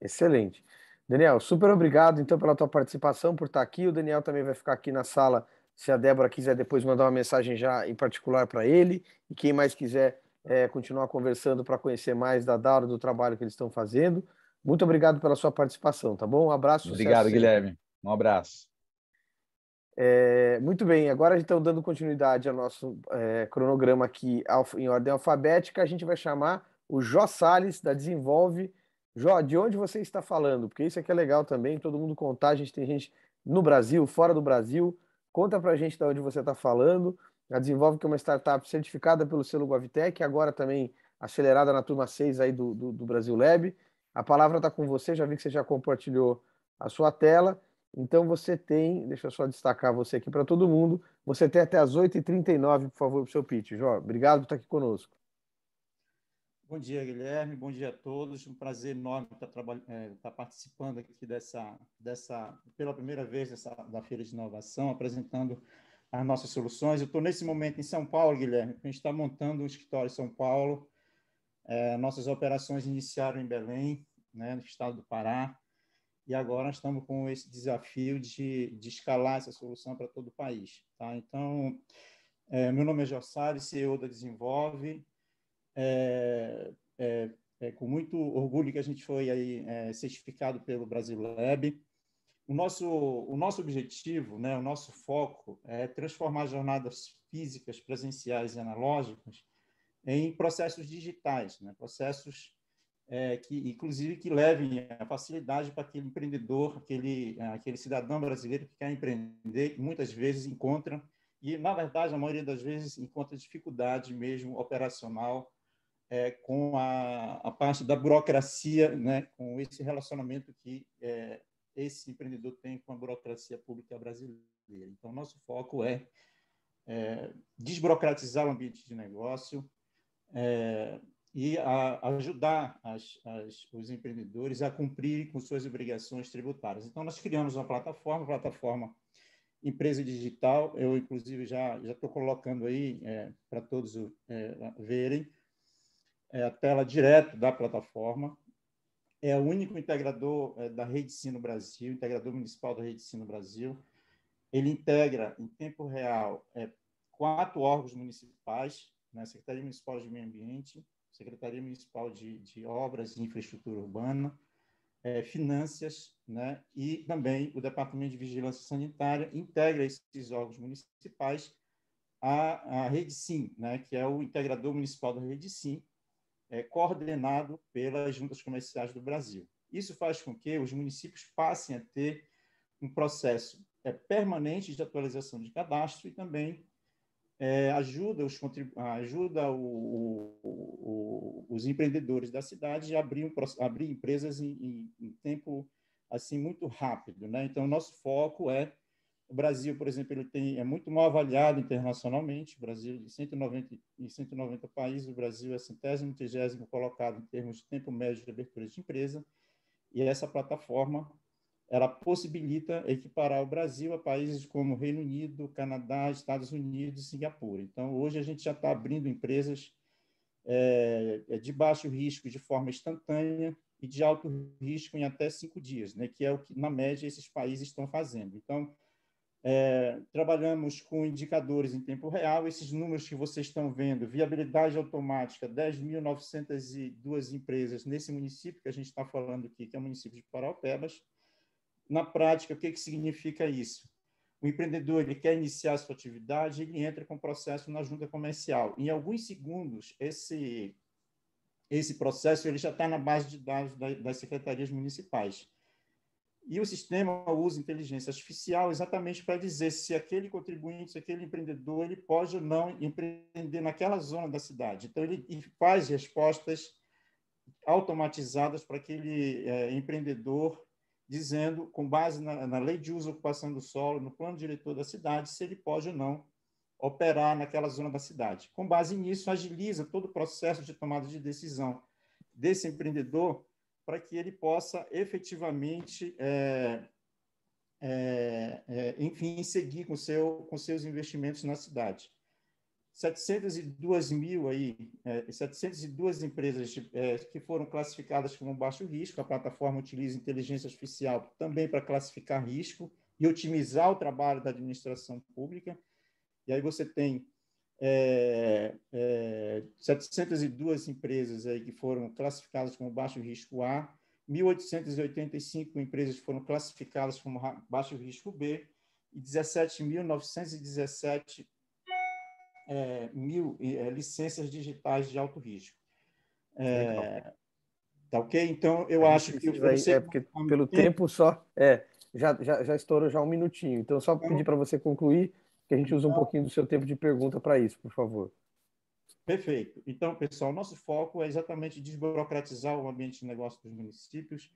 Excelente. Daniel, super obrigado então pela tua participação, por estar aqui. O Daniel também vai ficar aqui na sala se a Débora quiser depois mandar uma mensagem já em particular para ele. E quem mais quiser é, continuar conversando para conhecer mais da Dauro, do trabalho que eles estão fazendo. Muito obrigado pela sua participação, tá bom? Um abraço. Obrigado, Guilherme. Um abraço. É, muito bem, agora então, dando continuidade ao nosso é, cronograma aqui em ordem alfabética, a gente vai chamar o Jó Sales da Desenvolve Jó, de onde você está falando? Porque isso aqui é legal também, todo mundo contar. A gente tem gente no Brasil, fora do Brasil. Conta pra gente de onde você está falando. A Desenvolve, que é uma startup certificada pelo selo Guavitec, agora também acelerada na turma 6 aí do, do, do Brasil Lab. A palavra está com você, já vi que você já compartilhou a sua tela. Então você tem, deixa eu só destacar você aqui para todo mundo, você tem até as 8h39, por favor, para o seu pitch. Jó, obrigado por estar aqui conosco. Bom dia, Guilherme. Bom dia a todos. Um prazer enorme estar, eh, estar participando aqui dessa, dessa, pela primeira vez dessa, da Feira de Inovação, apresentando as nossas soluções. Eu estou nesse momento em São Paulo, Guilherme. A gente está montando um escritório em São Paulo. É, nossas operações iniciaram em Belém, né, no estado do Pará. E agora estamos com esse desafio de, de escalar essa solução para todo o país. Tá? Então, é, meu nome é Jossari, CEO da Desenvolve é, é, é, com muito orgulho que a gente foi aí, é, certificado pelo Brasil Lab. O nosso, o nosso objetivo, né, o nosso foco é transformar jornadas físicas, presenciais e analógicas em processos digitais, né, processos é, que, inclusive, que levem a facilidade para aquele empreendedor, aquele, é, aquele cidadão brasileiro que quer empreender, que muitas vezes encontra, e, na verdade, a maioria das vezes encontra dificuldade mesmo operacional é, com a, a, parte da burocracia, né, com esse relacionamento que é, esse empreendedor tem com a burocracia pública brasileira. Então, nosso foco é, é desburocratizar o ambiente de negócio é, e a, ajudar as, as, os empreendedores a cumprir com suas obrigações tributárias. Então, nós criamos uma plataforma, plataforma empresa digital. Eu, inclusive, já estou colocando aí é, para todos é, verem é a tela direto da plataforma. É o único integrador é, da Rede no Brasil, integrador municipal da Rede no Brasil. Ele integra em tempo real é, quatro órgãos municipais, né? Secretaria Municipal de Meio Ambiente, Secretaria Municipal de, de Obras e Infraestrutura Urbana, é, Finanças, né? e também o Departamento de Vigilância Sanitária integra esses órgãos municipais à, Rede Sim, né? que é o integrador municipal da Rede Sim, é, coordenado pelas juntas comerciais do Brasil. Isso faz com que os municípios passem a ter um processo é, permanente de atualização de cadastro e também é, ajuda, os, ajuda o, o, o, os empreendedores da cidade a abrir, abrir empresas em, em, em tempo assim muito rápido. Né? Então, nosso foco é o Brasil, por exemplo, ele tem, é muito mal avaliado internacionalmente. O Brasil, de 190, em 190 países, o Brasil é centésimo, trigésimo colocado em termos de tempo médio de abertura de empresa. E essa plataforma ela possibilita equiparar o Brasil a países como Reino Unido, Canadá, Estados Unidos e Singapura. Então, hoje a gente já está abrindo empresas é, de baixo risco de forma instantânea e de alto risco em até cinco dias, né? que é o que, na média, esses países estão fazendo. Então, é, trabalhamos com indicadores em tempo real, esses números que vocês estão vendo, viabilidade automática, 10.902 empresas nesse município que a gente está falando aqui, que é o município de Paraupebas. Na prática, o que, que significa isso? O empreendedor ele quer iniciar a sua atividade, ele entra com o processo na junta comercial. Em alguns segundos, esse, esse processo ele já está na base de dados das secretarias municipais. E o sistema usa inteligência artificial exatamente para dizer se aquele contribuinte, se aquele empreendedor, ele pode ou não empreender naquela zona da cidade. Então, ele faz respostas automatizadas para aquele é, empreendedor, dizendo, com base na, na lei de uso e ocupação do solo, no plano diretor da cidade, se ele pode ou não operar naquela zona da cidade. Com base nisso, agiliza todo o processo de tomada de decisão desse empreendedor para que ele possa efetivamente, é, é, é, enfim, seguir com, seu, com seus investimentos na cidade. 702 mil aí, 702 é, empresas é, que foram classificadas como baixo risco. A plataforma utiliza inteligência artificial também para classificar risco e otimizar o trabalho da administração pública. E aí você tem é, é, 702 empresas aí que foram classificadas como baixo risco A, 1.885 empresas foram classificadas como baixo risco B e 17.917 é, mil é, licenças digitais de alto risco. É, tá ok? Então, eu acho que... você... É porque pelo tempo só... É, já, já, já estourou já um minutinho. Então, só então, pedir para você concluir a gente usa um então pouquinho do seu tempo de pergunta para isso, por favor. Perfeito. Então, pessoal, nosso foco é exatamente desburocratizar o ambiente de negócio dos municípios,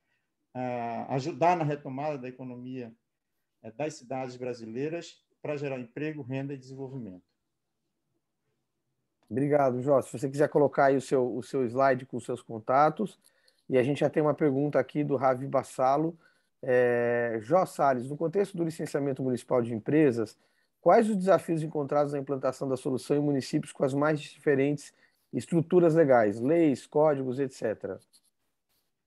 ah, ajudar na retomada da economia eh, das cidades brasileiras para gerar emprego, renda e desenvolvimento. Obrigado, Jó. Se você quiser colocar aí o seu, o seu slide com os seus contatos. E a gente já tem uma pergunta aqui do Ravi Bassalo. É, Jó Salles, no contexto do licenciamento municipal de empresas, Quais os desafios encontrados na implantação da solução em municípios com as mais diferentes estruturas legais, leis, códigos, etc.?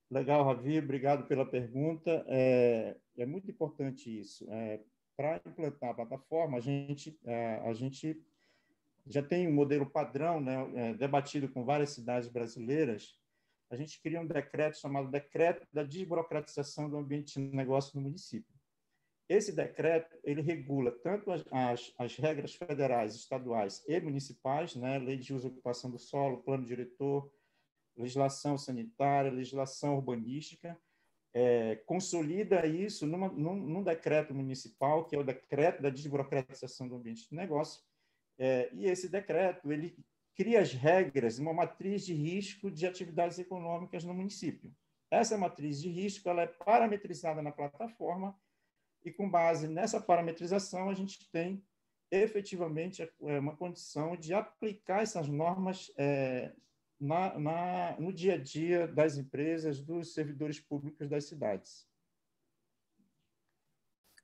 Legal, Ravi, obrigado pela pergunta. É, é muito importante isso. É, Para implantar a plataforma, a gente, é, a gente já tem um modelo padrão, né, é, debatido com várias cidades brasileiras. A gente cria um decreto chamado Decreto da Desburocratização do Ambiente de Negócio no Município. Esse decreto ele regula tanto as, as, as regras federais, estaduais e municipais, né, lei de uso e ocupação do solo, plano diretor, legislação sanitária, legislação urbanística, é, consolida isso numa, num, num, decreto municipal, que é o decreto da desburocratização do ambiente de negócio, é, e esse decreto ele cria as regras, uma matriz de risco de atividades econômicas no município. Essa matriz de risco ela é parametrizada na plataforma e com base nessa parametrização, a gente tem efetivamente é, uma condição de aplicar essas normas é, na, na, no dia a dia das empresas, dos servidores públicos das cidades.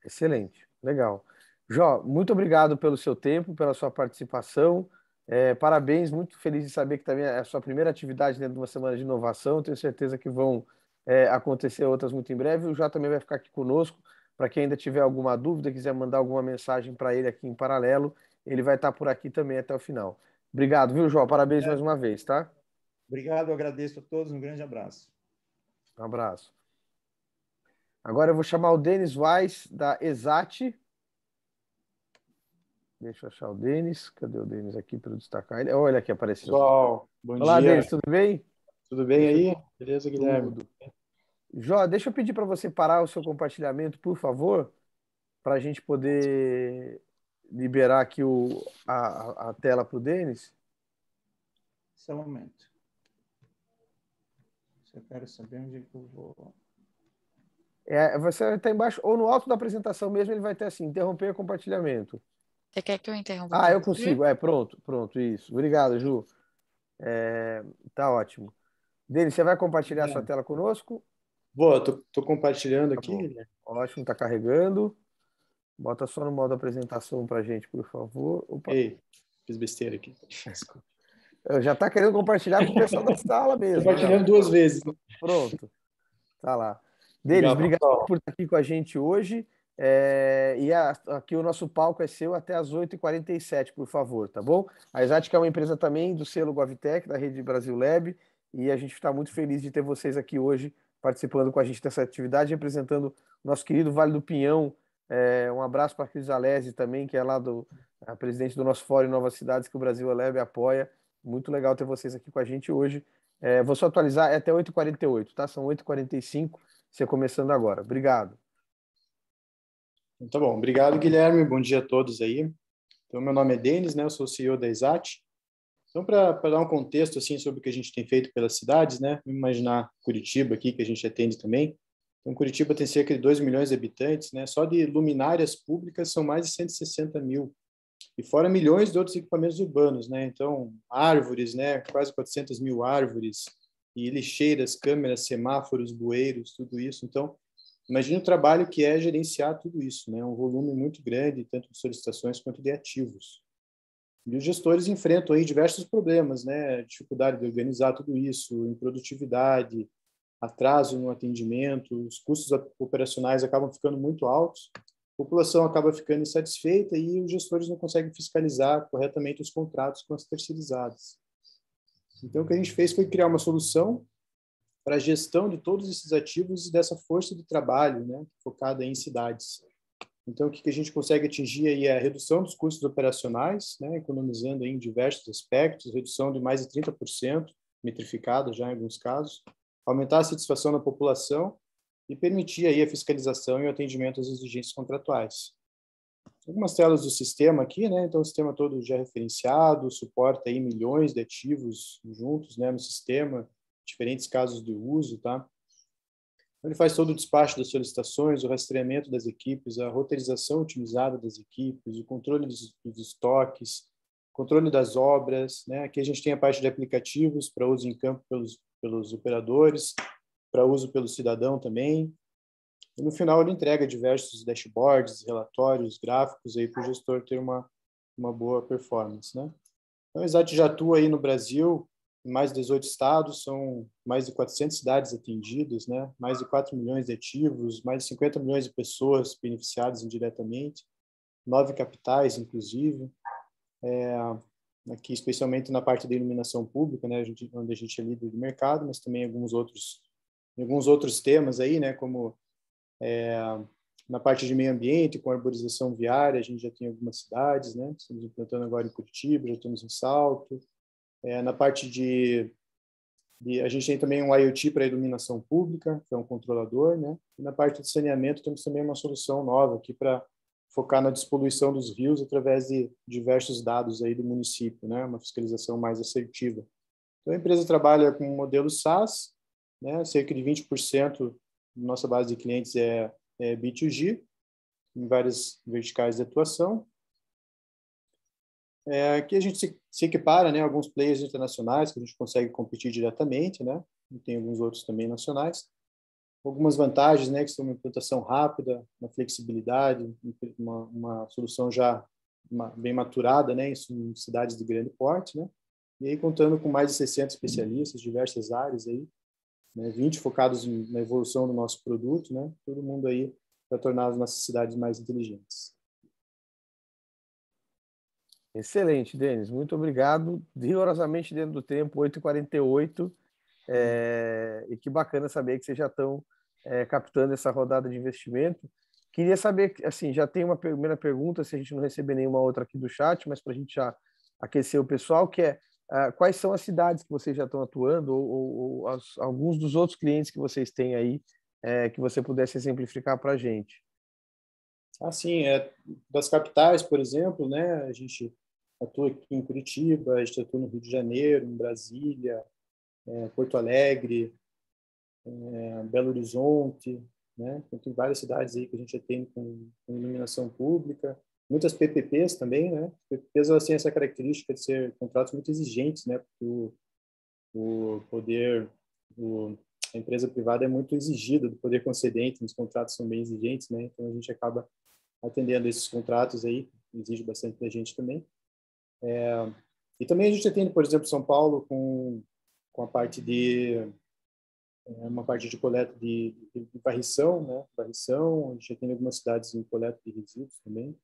Excelente, legal. Jó, muito obrigado pelo seu tempo, pela sua participação. É, parabéns, muito feliz de saber que também é a sua primeira atividade dentro de uma semana de inovação. Tenho certeza que vão é, acontecer outras muito em breve. O Jó também vai ficar aqui conosco para quem ainda tiver alguma dúvida, quiser mandar alguma mensagem para ele aqui em paralelo, ele vai estar tá por aqui também até o final. Obrigado, viu, João? Parabéns mais uma vez, tá? Obrigado, agradeço a todos, um grande abraço. Um abraço. Agora eu vou chamar o Denis Weiss, da Exate. Deixa eu achar o Denis. Cadê o Denis aqui para destacar ele? Olha aqui, apareceu. Pessoal, bom Olá, dia. Olá, Denis, tudo bem? Tudo bem aí? Beleza, Guilherme? Tudo. Jó, deixa eu pedir para você parar o seu compartilhamento, por favor, para a gente poder liberar aqui o, a, a tela para o Denis. Só um momento. Eu quero saber onde é que eu vou. É, você está embaixo, ou no alto da apresentação mesmo, ele vai ter assim, interromper o compartilhamento. Você quer que eu interrompa? Ah, eu consigo. É, pronto, pronto, isso. Obrigado, Ju. É, tá ótimo. Denis, você vai compartilhar é. sua tela conosco? Boa, tô, tô compartilhando tá aqui. Ótimo, tá carregando. Bota só no modo apresentação pra gente, por favor. Opa. Ei, fiz besteira aqui. Eu já tá querendo compartilhar com o pessoal da sala mesmo. Né? Compartilhando duas vezes. Pronto. Tá lá. Deles, obrigado, obrigado por estar aqui com a gente hoje. É, e a, aqui o nosso palco é seu até às 8h47, por favor, tá bom? A Exatic é uma empresa também do selo Govtech, da Rede Brasil Lab, e a gente está muito feliz de ter vocês aqui hoje participando com a gente dessa atividade, representando o nosso querido Vale do Pinhão. É, um abraço para a Cris Alesi também, que é lá do a presidente do nosso Fórum Novas Cidades, que o Brasil Eleve apoia. Muito legal ter vocês aqui com a gente hoje. É, vou só atualizar, é até 8h48, tá? São 8h45, você começando agora. Obrigado. Então, tá bom, obrigado Guilherme, bom dia a todos aí. Então, meu nome é Denis, né? Eu sou CEO da Exat. Então, para dar um contexto assim sobre o que a gente tem feito pelas cidades, né? Vamos imaginar Curitiba aqui, que a gente atende também. Então, Curitiba tem cerca de 2 milhões de habitantes, né? Só de luminárias públicas são mais de 160 mil. E fora milhões de outros equipamentos urbanos, né? Então, árvores, né? Quase 400 mil árvores, e lixeiras, câmeras, semáforos, bueiros, tudo isso. Então, imagine o trabalho que é gerenciar tudo isso, né? Um volume muito grande, tanto de solicitações quanto de ativos. E os gestores enfrentam aí diversos problemas, né? Dificuldade de organizar tudo isso, improdutividade, atraso no atendimento, os custos operacionais acabam ficando muito altos, a população acaba ficando insatisfeita e os gestores não conseguem fiscalizar corretamente os contratos com as terceirizadas. Então, o que a gente fez foi criar uma solução para a gestão de todos esses ativos e dessa força de trabalho, né, focada em cidades. Então, o que, a gente consegue atingir aí é a redução dos custos operacionais, né, economizando em diversos aspectos, redução de mais de 30%, metrificada já em alguns casos, aumentar a satisfação da população e permitir aí a fiscalização e o atendimento às exigências contratuais. Algumas telas do sistema aqui, né? Então, o sistema todo já é referenciado, suporta aí milhões de ativos juntos, né, no sistema, diferentes casos de uso, tá? Ele faz todo o despacho das solicitações, o rastreamento das equipes, a roteirização otimizada das equipes, o controle dos, dos estoques, controle das obras. Né? Aqui a gente tem a parte de aplicativos para uso em campo pelos, pelos operadores, para uso pelo cidadão também. E no final ele entrega diversos dashboards, relatórios, gráficos aí para o gestor ter uma, uma boa performance. Né? Então, a Exat já atua aí no Brasil mais 18 estados, são mais de 400 cidades atendidas, né? mais de 4 milhões de ativos, mais de 50 milhões de pessoas beneficiadas indiretamente, nove capitais, inclusive, é, aqui especialmente na parte da iluminação pública, né? a gente, onde a gente é líder de mercado, mas também alguns outros, alguns outros temas aí, né? como é, na parte de meio ambiente, com arborização viária, a gente já tem algumas cidades, né? estamos implantando agora em Curitiba, já estamos em Salto, é, na parte de, de, A gente tem também um IoT para iluminação pública, que é um controlador, né? E na parte de saneamento, temos também uma solução nova aqui para focar na despoluição dos rios através de diversos dados aí do município, né? Uma fiscalização mais assertiva. Então, a empresa trabalha com o um modelo SaaS, né? Cerca de 20% da nossa base de clientes é, é B2G, em várias verticais de atuação. É, aqui a gente se, se equipara, né, alguns players internacionais que a gente consegue competir diretamente, né, e tem alguns outros também nacionais. Algumas vantagens, né, que são uma implantação rápida, uma flexibilidade, uma, uma solução já uma, bem maturada, né, em cidades de grande porte, né, e aí contando com mais de 60 especialistas, diversas áreas aí, né, 20 focados na evolução do nosso produto, né, todo mundo aí para tornar as nossas cidades mais inteligentes. Excelente, Denis. Muito obrigado. Rigorosamente dentro do tempo, 8h48. É, e que bacana saber que vocês já estão é, captando essa rodada de investimento. Queria saber, assim, já tem uma primeira pergunta, se a gente não receber nenhuma outra aqui do chat, mas para a gente já aquecer o pessoal, que é uh, quais são as cidades que vocês já estão atuando ou, ou, ou as, alguns dos outros clientes que vocês têm aí é, que você pudesse exemplificar para a gente. Assim, é, das capitais, por exemplo, né, a gente atuo aqui em Curitiba, a gente atua no Rio de Janeiro, em Brasília, é, Porto Alegre, é, Belo Horizonte, né? Então, tem várias cidades aí que a gente atende com, com iluminação pública, muitas PPPs também, né? PPPs elas têm essa característica de ser contratos muito exigentes, né? Porque o, o poder, o, a empresa privada é muito exigida do poder concedente, os contratos são bem exigentes, né? Então a gente acaba atendendo esses contratos aí, exige bastante da gente também. É, e também a gente atende, por exemplo, São Paulo com, com a parte de é, uma parte de coleta de, de, de varrição, né? Varrição, a gente tem algumas cidades em coleta de resíduos também.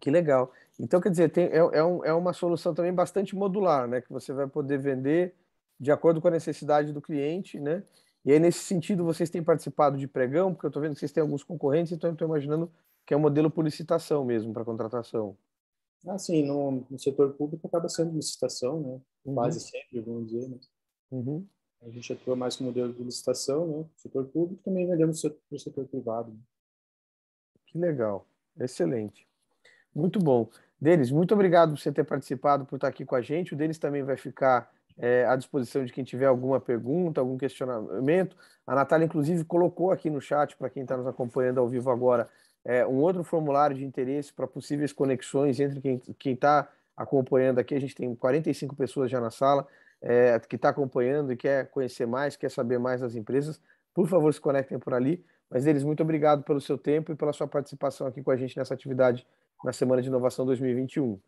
Que legal. Então, quer dizer, tem, é, é, um, é uma solução também bastante modular, né? Que você vai poder vender de acordo com a necessidade do cliente, né? E aí, nesse sentido, vocês têm participado de pregão, porque eu estou vendo que vocês têm alguns concorrentes, então eu estou imaginando que é um modelo por licitação mesmo para contratação. Assim, no, no setor público acaba sendo licitação, né? Uhum. Quase sempre, vamos dizer. Né? Uhum. A gente atua mais com modelo de licitação, né? Setor público também vendemos para o setor privado. Né? Que legal. Excelente. Muito bom. Deles, muito obrigado por você ter participado, por estar aqui com a gente. O Deles também vai ficar é, à disposição de quem tiver alguma pergunta, algum questionamento. A Natália, inclusive, colocou aqui no chat, para quem está nos acompanhando ao vivo agora, é, um outro formulário de interesse para possíveis conexões entre quem está acompanhando aqui. A gente tem 45 pessoas já na sala, é, que está acompanhando e quer conhecer mais, quer saber mais das empresas. Por favor, se conectem por ali. Mas, eles muito obrigado pelo seu tempo e pela sua participação aqui com a gente nessa atividade na Semana de Inovação 2021.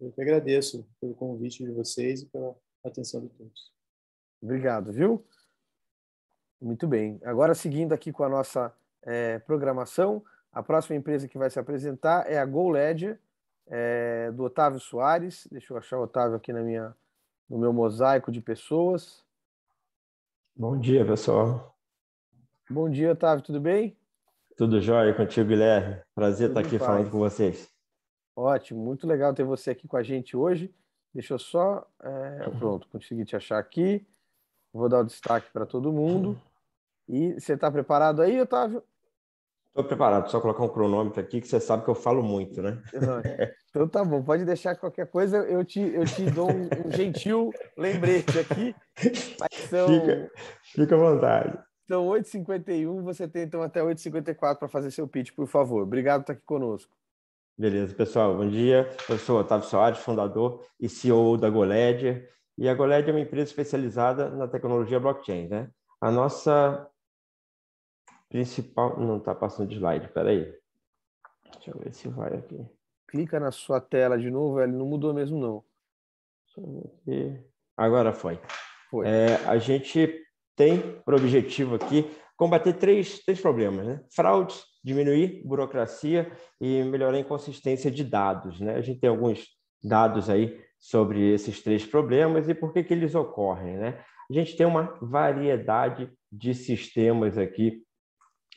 Eu que agradeço pelo convite de vocês e pela a atenção de todos. Obrigado, viu? Muito bem. Agora, seguindo aqui com a nossa é, programação, a próxima empresa que vai se apresentar é a GoLedger, é, do Otávio Soares. Deixa eu achar o Otávio aqui na minha, no meu mosaico de pessoas. Bom dia, pessoal. Bom dia, Otávio. Tudo bem? Tudo jóia contigo, Guilherme. Prazer Tudo estar aqui faz. falando com vocês. Ótimo, muito legal ter você aqui com a gente hoje. Deixa eu só. É, pronto, consegui te achar aqui. Vou dar o destaque para todo mundo. E você está preparado aí, Otávio? Estou preparado, só colocar um cronômetro aqui, que você sabe que eu falo muito, né? Então tá bom, pode deixar qualquer coisa, eu te, eu te dou um, gentil lembrete aqui. São... Fica, fica à vontade. Então, 8h51, você tem então até 8h54 para fazer seu pitch, por favor. Obrigado por estar aqui conosco. Beleza, pessoal. Bom dia. Eu sou Otávio Soares, fundador e CEO da Goled. E a Goled é uma empresa especializada na tecnologia blockchain, né? A nossa principal... Não está passando de slide, peraí. Deixa eu ver se vai aqui. Clica na sua tela de novo, ele Não mudou mesmo, não. Agora foi. Foi. É, a gente tem por objetivo aqui combater três, três problemas, né? Fraudes, diminuir burocracia e melhorar a inconsistência de dados. Né? A gente tem alguns dados aí sobre esses três problemas e por que, que eles ocorrem. Né? A gente tem uma variedade de sistemas aqui,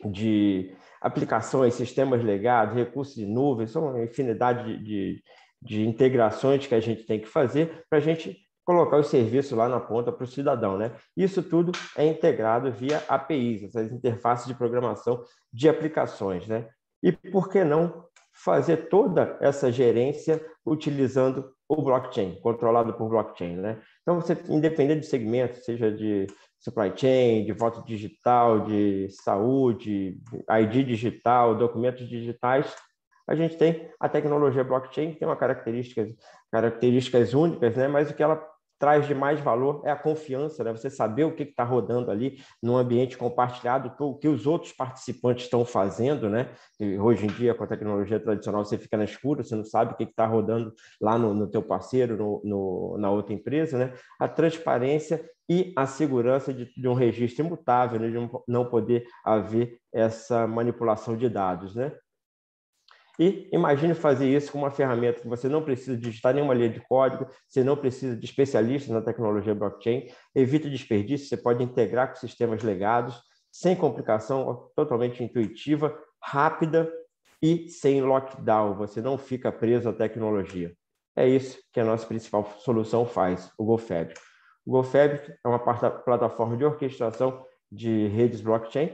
de aplicações, sistemas legados, recursos de nuvem, são uma infinidade de, de, de integrações que a gente tem que fazer para a gente colocar o serviço lá na ponta para o cidadão, né? Isso tudo é integrado via APIs, essas interfaces de programação de aplicações, né? E por que não fazer toda essa gerência utilizando o blockchain, controlado por blockchain, né? Então, você, independente de segmento, seja de supply chain, de voto digital, de saúde, ID digital, documentos digitais, a gente tem a tecnologia blockchain, que tem uma características, características únicas, né? mas o que ela traz de mais valor é a confiança, né? Você saber o que está rodando ali num ambiente compartilhado, o que os outros participantes estão fazendo, né? E hoje em dia, com a tecnologia tradicional, você fica na escura, você não sabe o que está rodando lá no, no teu parceiro, no, no, na outra empresa, né? A transparência e a segurança de, de um registro imutável, né? de não poder haver essa manipulação de dados, né? E imagine fazer isso com uma ferramenta que você não precisa digitar nenhuma linha de código, você não precisa de especialistas na tecnologia blockchain, evita desperdício, você pode integrar com sistemas legados, sem complicação, totalmente intuitiva, rápida e sem lockdown, você não fica preso à tecnologia. É isso que a nossa principal solução faz, o GoFab. O GoFab é uma plataforma de orquestração de redes blockchain,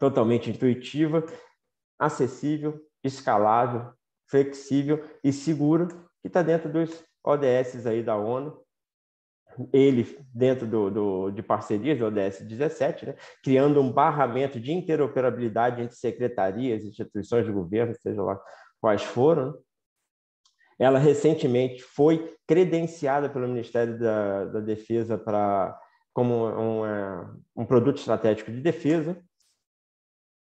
totalmente intuitiva, acessível, escalável, flexível e seguro, que está dentro dos ODSs aí da ONU, ele dentro do, do, de parcerias do ODS 17, né? criando um barramento de interoperabilidade entre secretarias, instituições de governo, seja lá quais foram. Né. Ela recentemente foi credenciada pelo Ministério da, da Defesa para como um produto estratégico de defesa.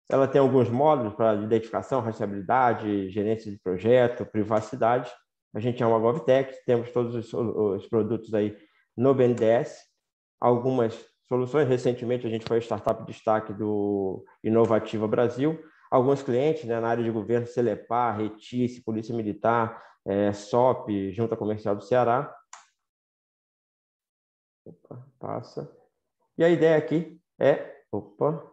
Ela tem alguns módulos para identificação, rastreabilidade, gerência de projeto, privacidade. A gente é uma GovTech, temos todos os, os produtos aí no BNDES, algumas soluções. Recentemente, a gente foi startup destaque do Inovativa Brasil. Alguns clientes né, na área de governo, Celepar, Retice, Polícia Militar, é, SOP, Junta Comercial do Ceará. Opa, passa. E a ideia aqui é. Opa,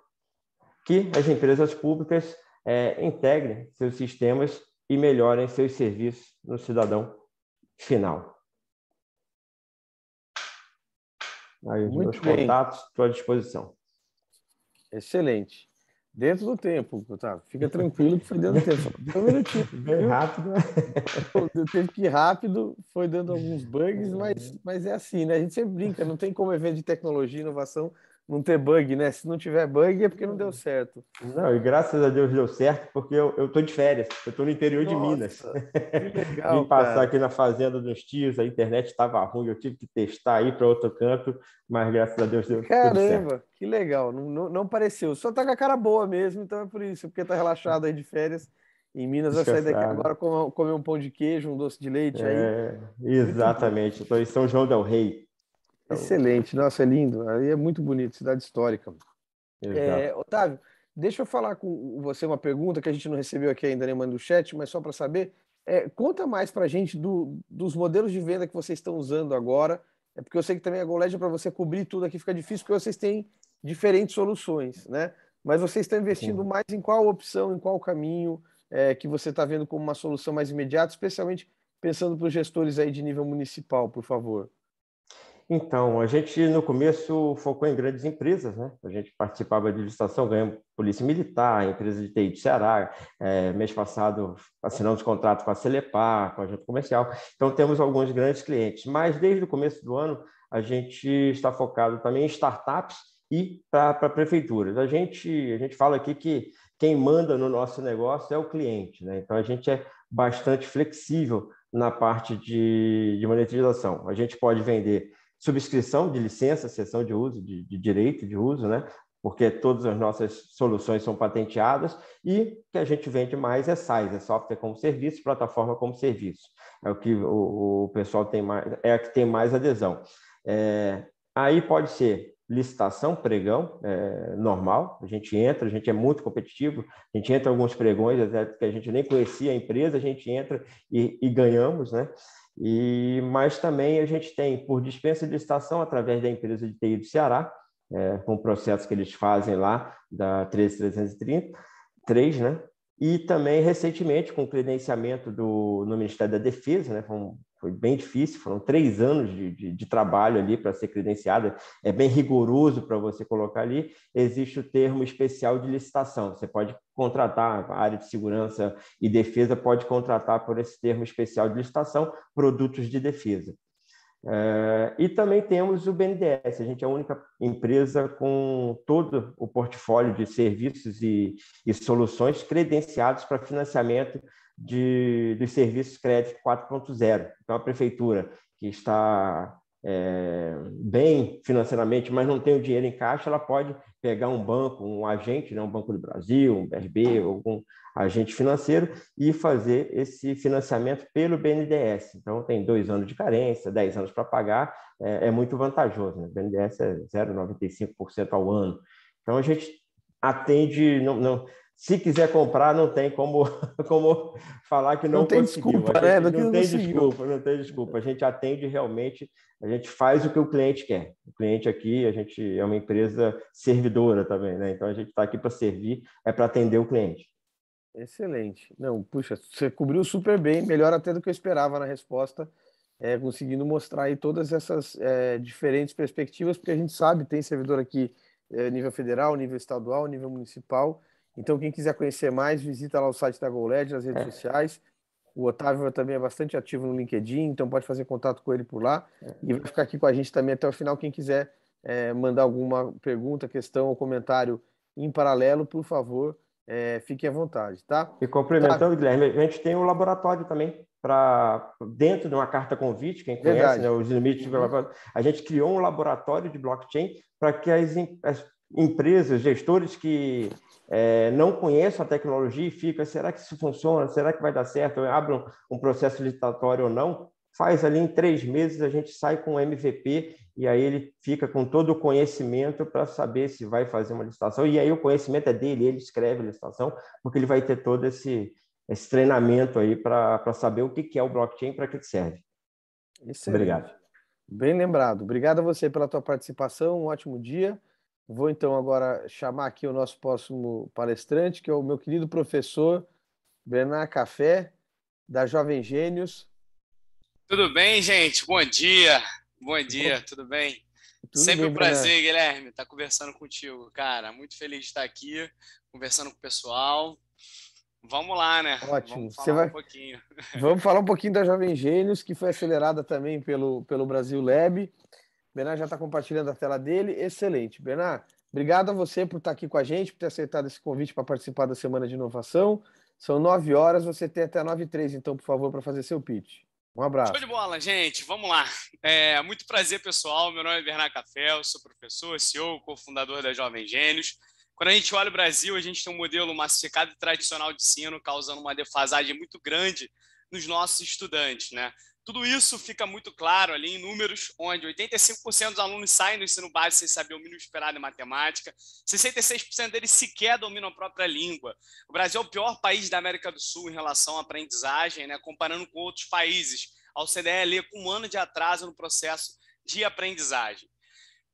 que as empresas públicas é, integrem seus sistemas e melhorem seus serviços no cidadão final. Aí, os Muito meus bem. contatos à disposição. Excelente. Dentro do tempo, Gustavo. Fica tranquilo que foi dentro do tempo. Deu um minutinho. Bem rápido. Né? Eu teve que ir rápido, foi dando alguns bugs, mas, mas é assim, né? A gente sempre brinca, não tem como evento de tecnologia e inovação não ter bug, né? Se não tiver bug é porque não deu uhum. certo. Não, e graças a Deus deu certo, porque eu, eu tô de férias, eu tô no interior Nossa, de Minas. Legal, Vim passar cara. aqui na fazenda dos tios, a internet estava ruim, eu tive que testar aí para outro canto, mas graças a Deus deu Caramba, tudo certo. que legal, não, não, não, pareceu. Só tá com a cara boa mesmo, então é por isso, porque tá relaxado aí de férias. Em Minas vai sair daqui agora comer, um pão de queijo, um doce de leite é, aí. Exatamente, estou em São João del Rei. Então, Excelente, nossa, é lindo. Aí é muito bonito, cidade histórica. É, Otávio, deixa eu falar com você uma pergunta que a gente não recebeu aqui ainda né, manda no chat, mas só para saber, é, conta mais para a gente do, dos modelos de venda que vocês estão usando agora, é porque eu sei que também a Goledia é para você cobrir tudo aqui fica difícil, porque vocês têm diferentes soluções, né? Mas vocês estão investindo Sim. mais em qual opção, em qual caminho é, que você está vendo como uma solução mais imediata, especialmente pensando para os gestores aí de nível municipal, por favor. Então, a gente no começo focou em grandes empresas, né? A gente participava de licitação, ganhamos Polícia Militar, empresa de TI de Ceará. É, mês passado assinamos contrato com a Celepar, com a Junta Comercial. Então, temos alguns grandes clientes. Mas desde o começo do ano, a gente está focado também em startups e para prefeituras. A gente, a gente fala aqui que quem manda no nosso negócio é o cliente, né? Então, a gente é bastante flexível na parte de, de monetização. A gente pode vender subscrição de licença, sessão de uso, de, de direito de uso, né? porque todas as nossas soluções são patenteadas e que a gente vende mais é SaaS, é software como serviço, plataforma como serviço. É o que o, o pessoal tem mais, é a que tem mais adesão. É, aí pode ser licitação, pregão, é, normal, a gente entra, a gente é muito competitivo, a gente entra em alguns pregões até que a gente nem conhecia a empresa, a gente entra e, e ganhamos, né? E, mas também a gente tem, por dispensa de licitação, através da empresa de TI do Ceará, é, com o processo que eles fazem lá, da 13330, né? E também, recentemente, com credenciamento do, no Ministério da Defesa, né, foi um foi bem difícil, foram três anos de, de, de trabalho ali para ser credenciada, é bem rigoroso para você colocar ali. Existe o termo especial de licitação, você pode contratar, a área de segurança e defesa pode contratar por esse termo especial de licitação produtos de defesa. É, e também temos o BNDES, a gente é a única empresa com todo o portfólio de serviços e, e soluções credenciados para financiamento de, dos serviços crédito 4.0. Então, a prefeitura que está é, bem financeiramente, mas não tem o dinheiro em caixa, ela pode pegar um banco, um agente, né, um Banco do Brasil, um BRB, algum agente financeiro e fazer esse financiamento pelo BNDES. Então, tem dois anos de carência, dez anos para pagar, é, é, muito vantajoso. Né? O BNDES é 0,95% ao ano. Então, a gente atende, não, não, se quiser comprar, não tem como, como falar que não, não tem conseguiu. Desculpa, né? não, não tem conseguiu. desculpa, não tem desculpa. A gente atende realmente, a gente faz o que o cliente quer. O cliente aqui, a gente é uma empresa servidora também, né? Então a gente está aqui para servir, é para atender o cliente. Excelente. Não, puxa, você cobriu super bem, melhor até do que eu esperava na resposta, é, conseguindo mostrar aí todas essas é, diferentes perspectivas, porque a gente sabe, tem servidor aqui é, nível federal, nível estadual, nível municipal. Então, quem quiser conhecer mais, visita lá o site da GoLed, nas redes é. sociais. O Otávio também é bastante ativo no LinkedIn, então pode fazer contato com ele por lá. É. E vai ficar aqui com a gente também até o final. Quem quiser é, mandar alguma pergunta, questão ou comentário em paralelo, por favor, é, fique à vontade, tá? E complementando, tá. Guilherme, a gente tem um laboratório também para dentro de uma carta convite, quem conhece né, os limites, uhum. a gente criou um laboratório de blockchain para que as, as, empresas, gestores que é, não conheçam a tecnologia e ficam, será que isso funciona? Será que vai dar certo? Abre um, um processo licitatório ou não? Faz ali em três meses, a gente sai com o MVP e aí ele fica com todo o conhecimento para saber se vai fazer uma licitação. E aí o conhecimento é dele, ele escreve a licitação, porque ele vai ter todo esse, esse treinamento aí para saber o que, que é o blockchain, para que, que serve. Excelente. Obrigado. Bem lembrado. Obrigado a você pela tua participação. Um ótimo dia. Vou então agora chamar aqui o nosso próximo palestrante, que é o meu querido professor Bernard Café, da Jovem Gênios. Tudo bem, gente? Bom dia. Bom dia, Bom... tudo bem? Tudo Sempre bem, um prazer, Bernard. Guilherme, estar tá conversando contigo, cara. Muito feliz de estar aqui, conversando com o pessoal. Vamos lá, né? Ótimo. Vamos falar Você vai... um pouquinho. Vamos falar um pouquinho da Jovem Gênios, que foi acelerada também pelo, pelo Brasil Lab. Bernard já está compartilhando a tela dele. Excelente. Bernard, obrigado a você por estar tá aqui com a gente, por ter aceitado esse convite para participar da Semana de Inovação. São nove horas, você tem até nove e três, então, por favor, para fazer seu pitch. Um abraço. Show de bola, gente. Vamos lá. É, muito prazer, pessoal. Meu nome é Bernard Cafel, sou professor, CEO, cofundador da Jovem Gênios. Quando a gente olha o Brasil, a gente tem um modelo massificado e tradicional de ensino, causando uma defasagem muito grande nos nossos estudantes, né? Tudo isso fica muito claro ali em números, onde 85% dos alunos saem do ensino básico sem saber o mínimo esperado em matemática, 66% deles sequer dominam a própria língua. O Brasil é o pior país da América do Sul em relação à aprendizagem, né? comparando com outros países. A OCDE lê com um ano de atraso no processo de aprendizagem.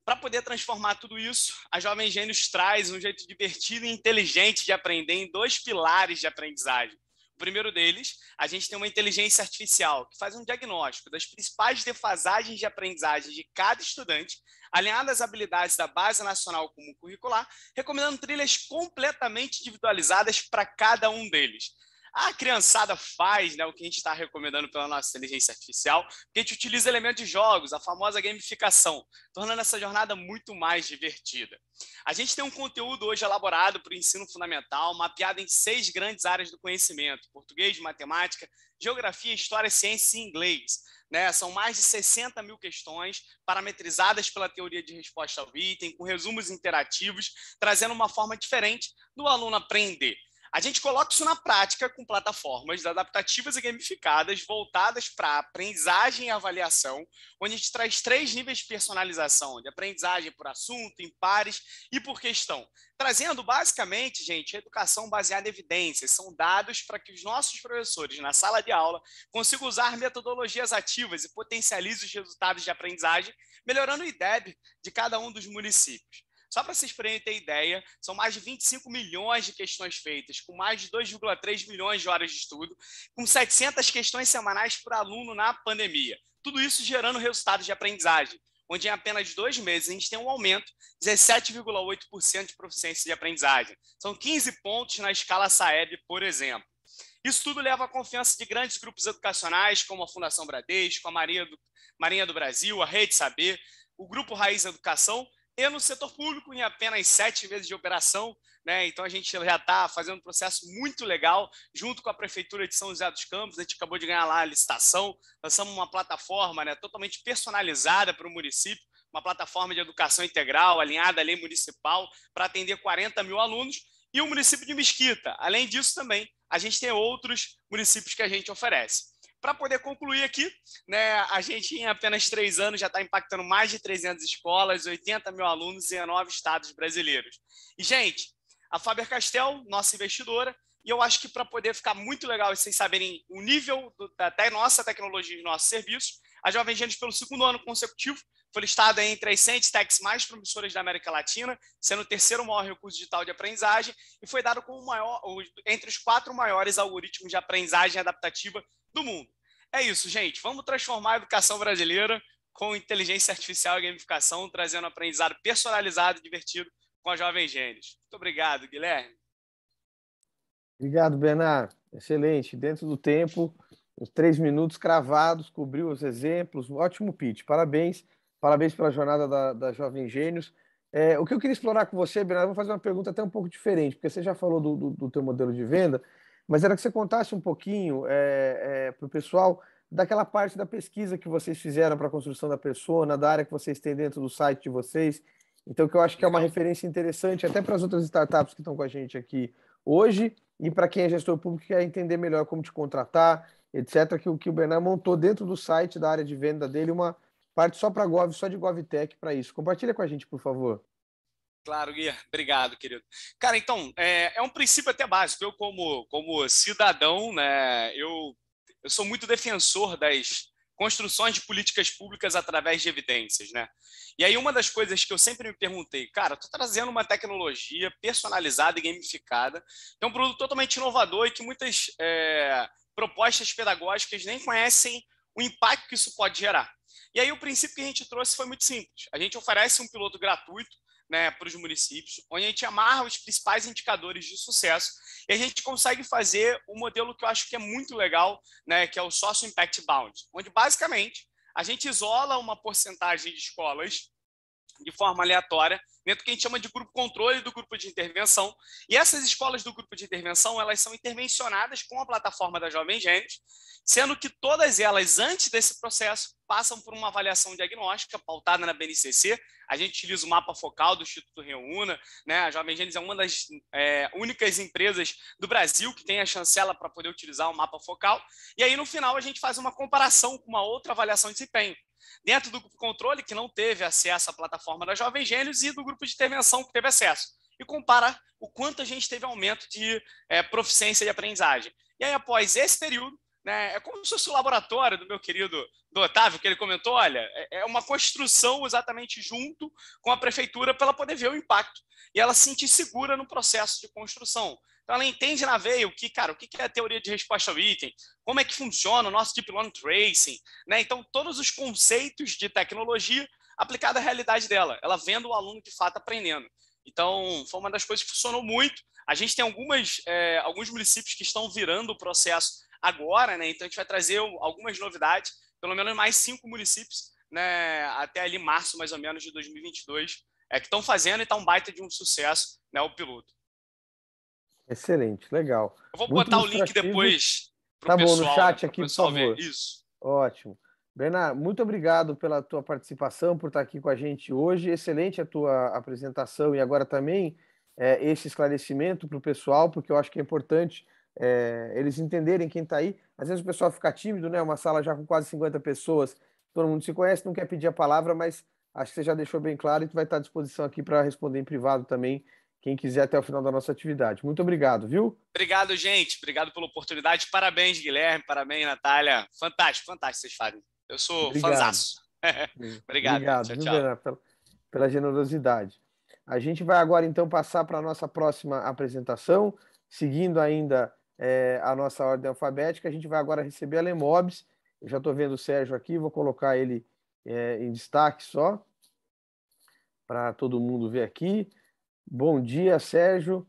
Para poder transformar tudo isso, a Jovem Gênios traz um jeito divertido e inteligente de aprender em dois pilares de aprendizagem primeiro deles, a gente tem uma inteligência artificial que faz um diagnóstico das principais defasagens de aprendizagem de cada estudante, alinhada às habilidades da Base Nacional Comum Curricular, recomendando trilhas completamente individualizadas para cada um deles a criançada faz, né, o que a gente está recomendando pela nossa inteligência artificial, que a gente utiliza elementos de jogos, a famosa gamificação, tornando essa jornada muito mais divertida. A gente tem um conteúdo hoje elaborado para o ensino fundamental, mapeado em seis grandes áreas do conhecimento: português, matemática, geografia, história, ciência e inglês. Né? São mais de 60 mil questões parametrizadas pela teoria de resposta ao item, com resumos interativos, trazendo uma forma diferente do aluno aprender. A gente coloca isso na prática com plataformas adaptativas e gamificadas voltadas para aprendizagem e avaliação, onde a gente traz três níveis de personalização, de aprendizagem por assunto, em pares e por questão. Trazendo basicamente, gente, educação baseada em evidências, são dados para que os nossos professores na sala de aula consigam usar metodologias ativas e potencializem os resultados de aprendizagem, melhorando o IDEB de cada um dos municípios. Só para vocês ter ideia, são mais de 25 milhões de questões feitas, com mais de 2,3 milhões de horas de estudo, com 700 questões semanais por aluno na pandemia. Tudo isso gerando resultados de aprendizagem, onde em apenas dois meses a gente tem um aumento de 17,8% de proficiência de aprendizagem. São 15 pontos na escala Saeb, por exemplo. Isso tudo leva à confiança de grandes grupos educacionais, como a Fundação Bradesco, a Marinha do, Marinha do Brasil, a Rede Saber, o Grupo Raiz Educação e no setor público em apenas sete meses de operação. Né? Então a gente já está fazendo um processo muito legal junto com a Prefeitura de São José dos Campos. A gente acabou de ganhar lá a licitação, lançamos uma plataforma né, totalmente personalizada para o município uma plataforma de educação integral alinhada à lei municipal para atender 40 mil alunos e o município de Mesquita. Além disso, também a gente tem outros municípios que a gente oferece. Para poder concluir aqui, né, a gente em apenas três anos já está impactando mais de 300 escolas, 80 mil alunos em nove estados brasileiros. E, gente, a Faber Castell, nossa investidora, e eu acho que para poder ficar muito legal e vocês saberem o nível do, da, nossa tecnologia e nossos serviços, a Jovem Gênesis, pelo segundo ano consecutivo, foi listada entre as 100 techs mais promissoras da América Latina, sendo o terceiro maior recurso digital de aprendizagem, e foi dado como maior, entre os quatro maiores algoritmos de aprendizagem adaptativa do mundo. É isso, gente. Vamos transformar a educação brasileira com inteligência artificial e gamificação, trazendo aprendizado personalizado e divertido com a Jovem Gênios. Muito obrigado, Guilherme. Obrigado, Bernardo. Excelente. Dentro do tempo, os três minutos cravados, cobriu os exemplos. ótimo pitch. Parabéns. Parabéns pela jornada da, da Jovem Gênios. É, o que eu queria explorar com você, Bernardo, vou fazer uma pergunta até um pouco diferente, porque você já falou do, do, do teu modelo de venda, mas era que você contasse um pouquinho é, eh, é, eh, para o pessoal daquela parte da pesquisa que vocês fizeram para a construção da persona, da área que vocês têm dentro do site de vocês. Então, que eu acho que é uma referência interessante até para as outras startups que estão com a gente aqui hoje e para quem é gestor público quer entender melhor como te contratar, etc., que o que o Bernard montou dentro do site da área de venda dele uma parte só para Gov, só de GovTech para isso. Compartilha com a gente, por favor. Claro, Gui. Obrigado, querido. Cara, então, é, é um princípio até básico. Eu, como, como cidadão, né, eu, eu sou muito defensor das construções de políticas públicas através de evidências, né? E aí uma das coisas que eu sempre me perguntei, cara, tô trazendo uma tecnologia personalizada e gamificada, é um produto totalmente inovador e que muitas é, propostas pedagógicas nem conhecem o impacto que isso pode gerar. E aí o princípio que a gente trouxe foi muito simples. A gente oferece um piloto gratuito né, para os municípios, onde a gente amarra os principais indicadores de sucesso e a gente consegue fazer um modelo que eu acho que é muito legal, né, que é o Social Impact Bound, onde basicamente a gente isola uma porcentagem de escolas de forma aleatória, dentro do que a gente chama de grupo controle do grupo de intervenção. E essas escolas do grupo de intervenção, elas são intervencionadas com a plataforma da Jovem Gênesis, sendo que todas elas, antes desse processo, passam por uma avaliação diagnóstica pautada na BNCC. A gente utiliza o mapa focal do Instituto Reúna. Né? A Jovem Gênesis é uma das é, únicas empresas do Brasil que tem a chancela para poder utilizar o mapa focal. E aí, no final, a gente faz uma comparação com uma outra avaliação de desempenho dentro do grupo controle, que não teve acesso à plataforma da Jovem Gênios, e do grupo de intervenção, que teve acesso. E compara o quanto a gente teve aumento de é, proficiência de aprendizagem. E aí, após esse período, né, é como se fosse o laboratório do meu querido do Otávio, que ele comentou, olha, é, é uma construção exatamente junto com a prefeitura para ela poder ver o impacto e ela se sentir segura no processo de construção. Então ela entende na veia o que, cara, o que é a teoria de resposta ao item, como é que funciona o nosso deep learning tracing, né? Então todos os conceitos de tecnologia aplicada à realidade dela, ela vendo o aluno de fato aprendendo. Então, foi uma das coisas que funcionou muito. A gente tem algumas, é, alguns municípios que estão virando o processo agora, né? Então, a gente vai trazer algumas novidades, pelo menos mais cinco municípios, né? Até ali março, mais ou menos, de 2022, é, que estão fazendo e está um baita de um sucesso, né? O piloto. Excelente, legal. Eu vou Muito botar o link depois para o pessoal. Tá bom, no chat aqui, por favor. Ver. Isso. Ótimo. Bernardo, muito obrigado pela tua participação, por estar aqui com a gente hoje. Excelente a tua apresentação e agora também é, esse esclarecimento para o pessoal, porque eu acho que é importante é, eles entenderem quem está aí. Às vezes o pessoal fica tímido, né? Uma sala já com quase 50 pessoas, todo mundo se conhece, não quer pedir a palavra, mas acho que você já deixou bem claro e tu vai estar à disposição aqui para responder em privado também quem quiser até o final da nossa atividade. Muito obrigado, viu? Obrigado, gente. Obrigado pela oportunidade. Parabéns, Guilherme. Parabéns, Natália. Fantástico, fantástico vocês fazem. Eu sou fanzaço. obrigado. obrigado tchau, tchau. pela, pela generosidade. A gente vai agora, então, passar para a nossa próxima apresentação, seguindo ainda é, a nossa ordem alfabética. A gente vai agora receber a Lemobis. Eu já estou vendo o Sérgio aqui, vou colocar ele é, em destaque só, para todo mundo ver aqui. Bom dia, Sérgio.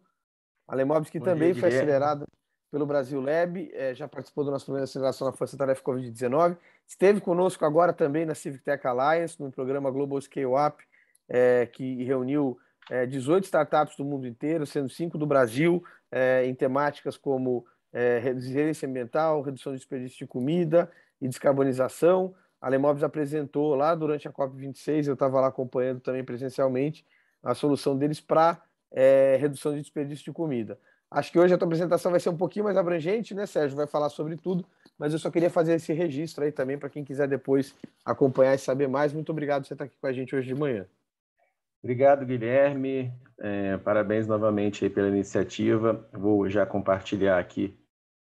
que também dia, foi acelerada acelerado pelo Brasil Lab, é, já participou do nosso primeiro aceleração na Força Tarefa Covid-19. Esteve conosco agora também na Civic Tech Alliance, no programa Global Scale Up, é, que reuniu é, 18 startups do mundo inteiro, sendo cinco do Brasil, é, em temáticas como é, resiliência ambiental, redução de desperdício de comida e descarbonização. A Lemobs apresentou lá durante a COP26, eu estava lá acompanhando também presencialmente, a solução deles para é, eh, redução de desperdício de comida. Acho que hoje a tua apresentação vai ser um pouquinho mais abrangente, né, Sérgio? Vai falar sobre tudo, mas eu só queria fazer esse registro aí também para quem quiser depois acompanhar e saber mais. Muito obrigado por você estar aqui com a gente hoje de manhã. Obrigado, Guilherme. É, parabéns novamente pela iniciativa. Vou já compartilhar aqui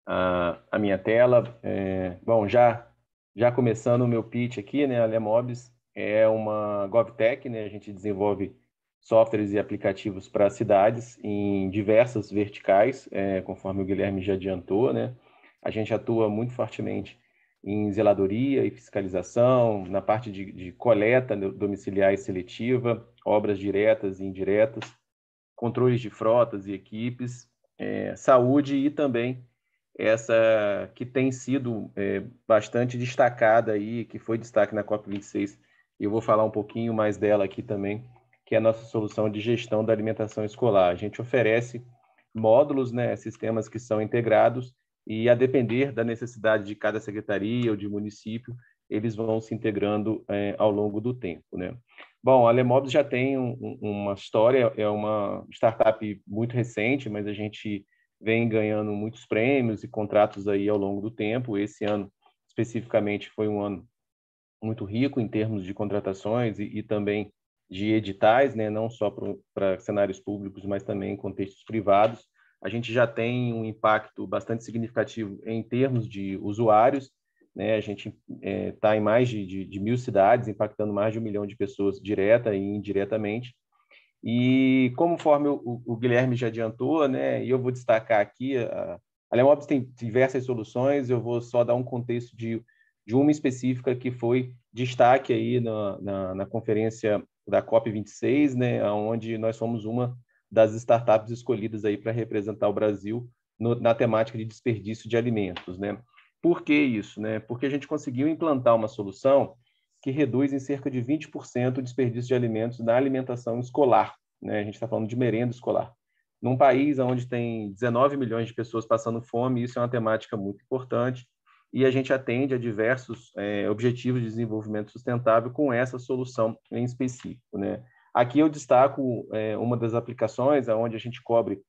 a, a minha tela. É, bom, já já começando o meu pitch aqui, né? A Lemobs é uma GovTech, né? A gente desenvolve softwares e aplicativos para cidades em diversas verticais, é, conforme o Guilherme já adiantou, né? A gente atua muito fortemente em zeladoria e fiscalização, na parte de, de coleta domiciliar e seletiva, obras diretas e indiretas, controles de frotas e equipes, é, saúde e também essa que tem sido é, bastante destacada aí, que foi destaque na COP26. Eu vou falar um pouquinho mais dela aqui também que é a nossa solução de gestão da alimentação escolar. A gente oferece módulos, né, sistemas que são integrados e a depender da necessidade de cada secretaria ou de município, eles vão se integrando é, ao longo do tempo, né? Bom, a Lemobs já tem um, uma história, é uma startup muito recente, mas a gente vem ganhando muitos prêmios e contratos aí ao longo do tempo. Esse ano especificamente foi um ano muito rico em termos de contratações e, e também de editais, né, não só para cenários públicos, mas também em contextos privados. A gente já tem um impacto bastante significativo em termos de usuários. Né, a gente está é, tá em mais de, de, de, mil cidades, impactando mais de um milhão de pessoas direta e indiretamente. E conforme o, o Guilherme já adiantou, né, e eu vou destacar aqui, a, a tem diversas soluções, eu vou só dar um contexto de, de uma específica que foi destaque aí na, na, na conferência da COP26, né, onde nós fomos uma das startups escolhidas aí para representar o Brasil no, na temática de desperdício de alimentos, né? Por que isso, né? Porque a gente conseguiu implantar uma solução que reduz em cerca de 20% o desperdício de alimentos na alimentação escolar, né? A gente está falando de merenda escolar. Num país onde tem 19 milhões de pessoas passando fome, isso é uma temática muito importante e a gente atende a diversos é, objetivos de desenvolvimento sustentável com essa solução em específico. Né? Aqui eu destaco é, uma das aplicações onde a gente cobre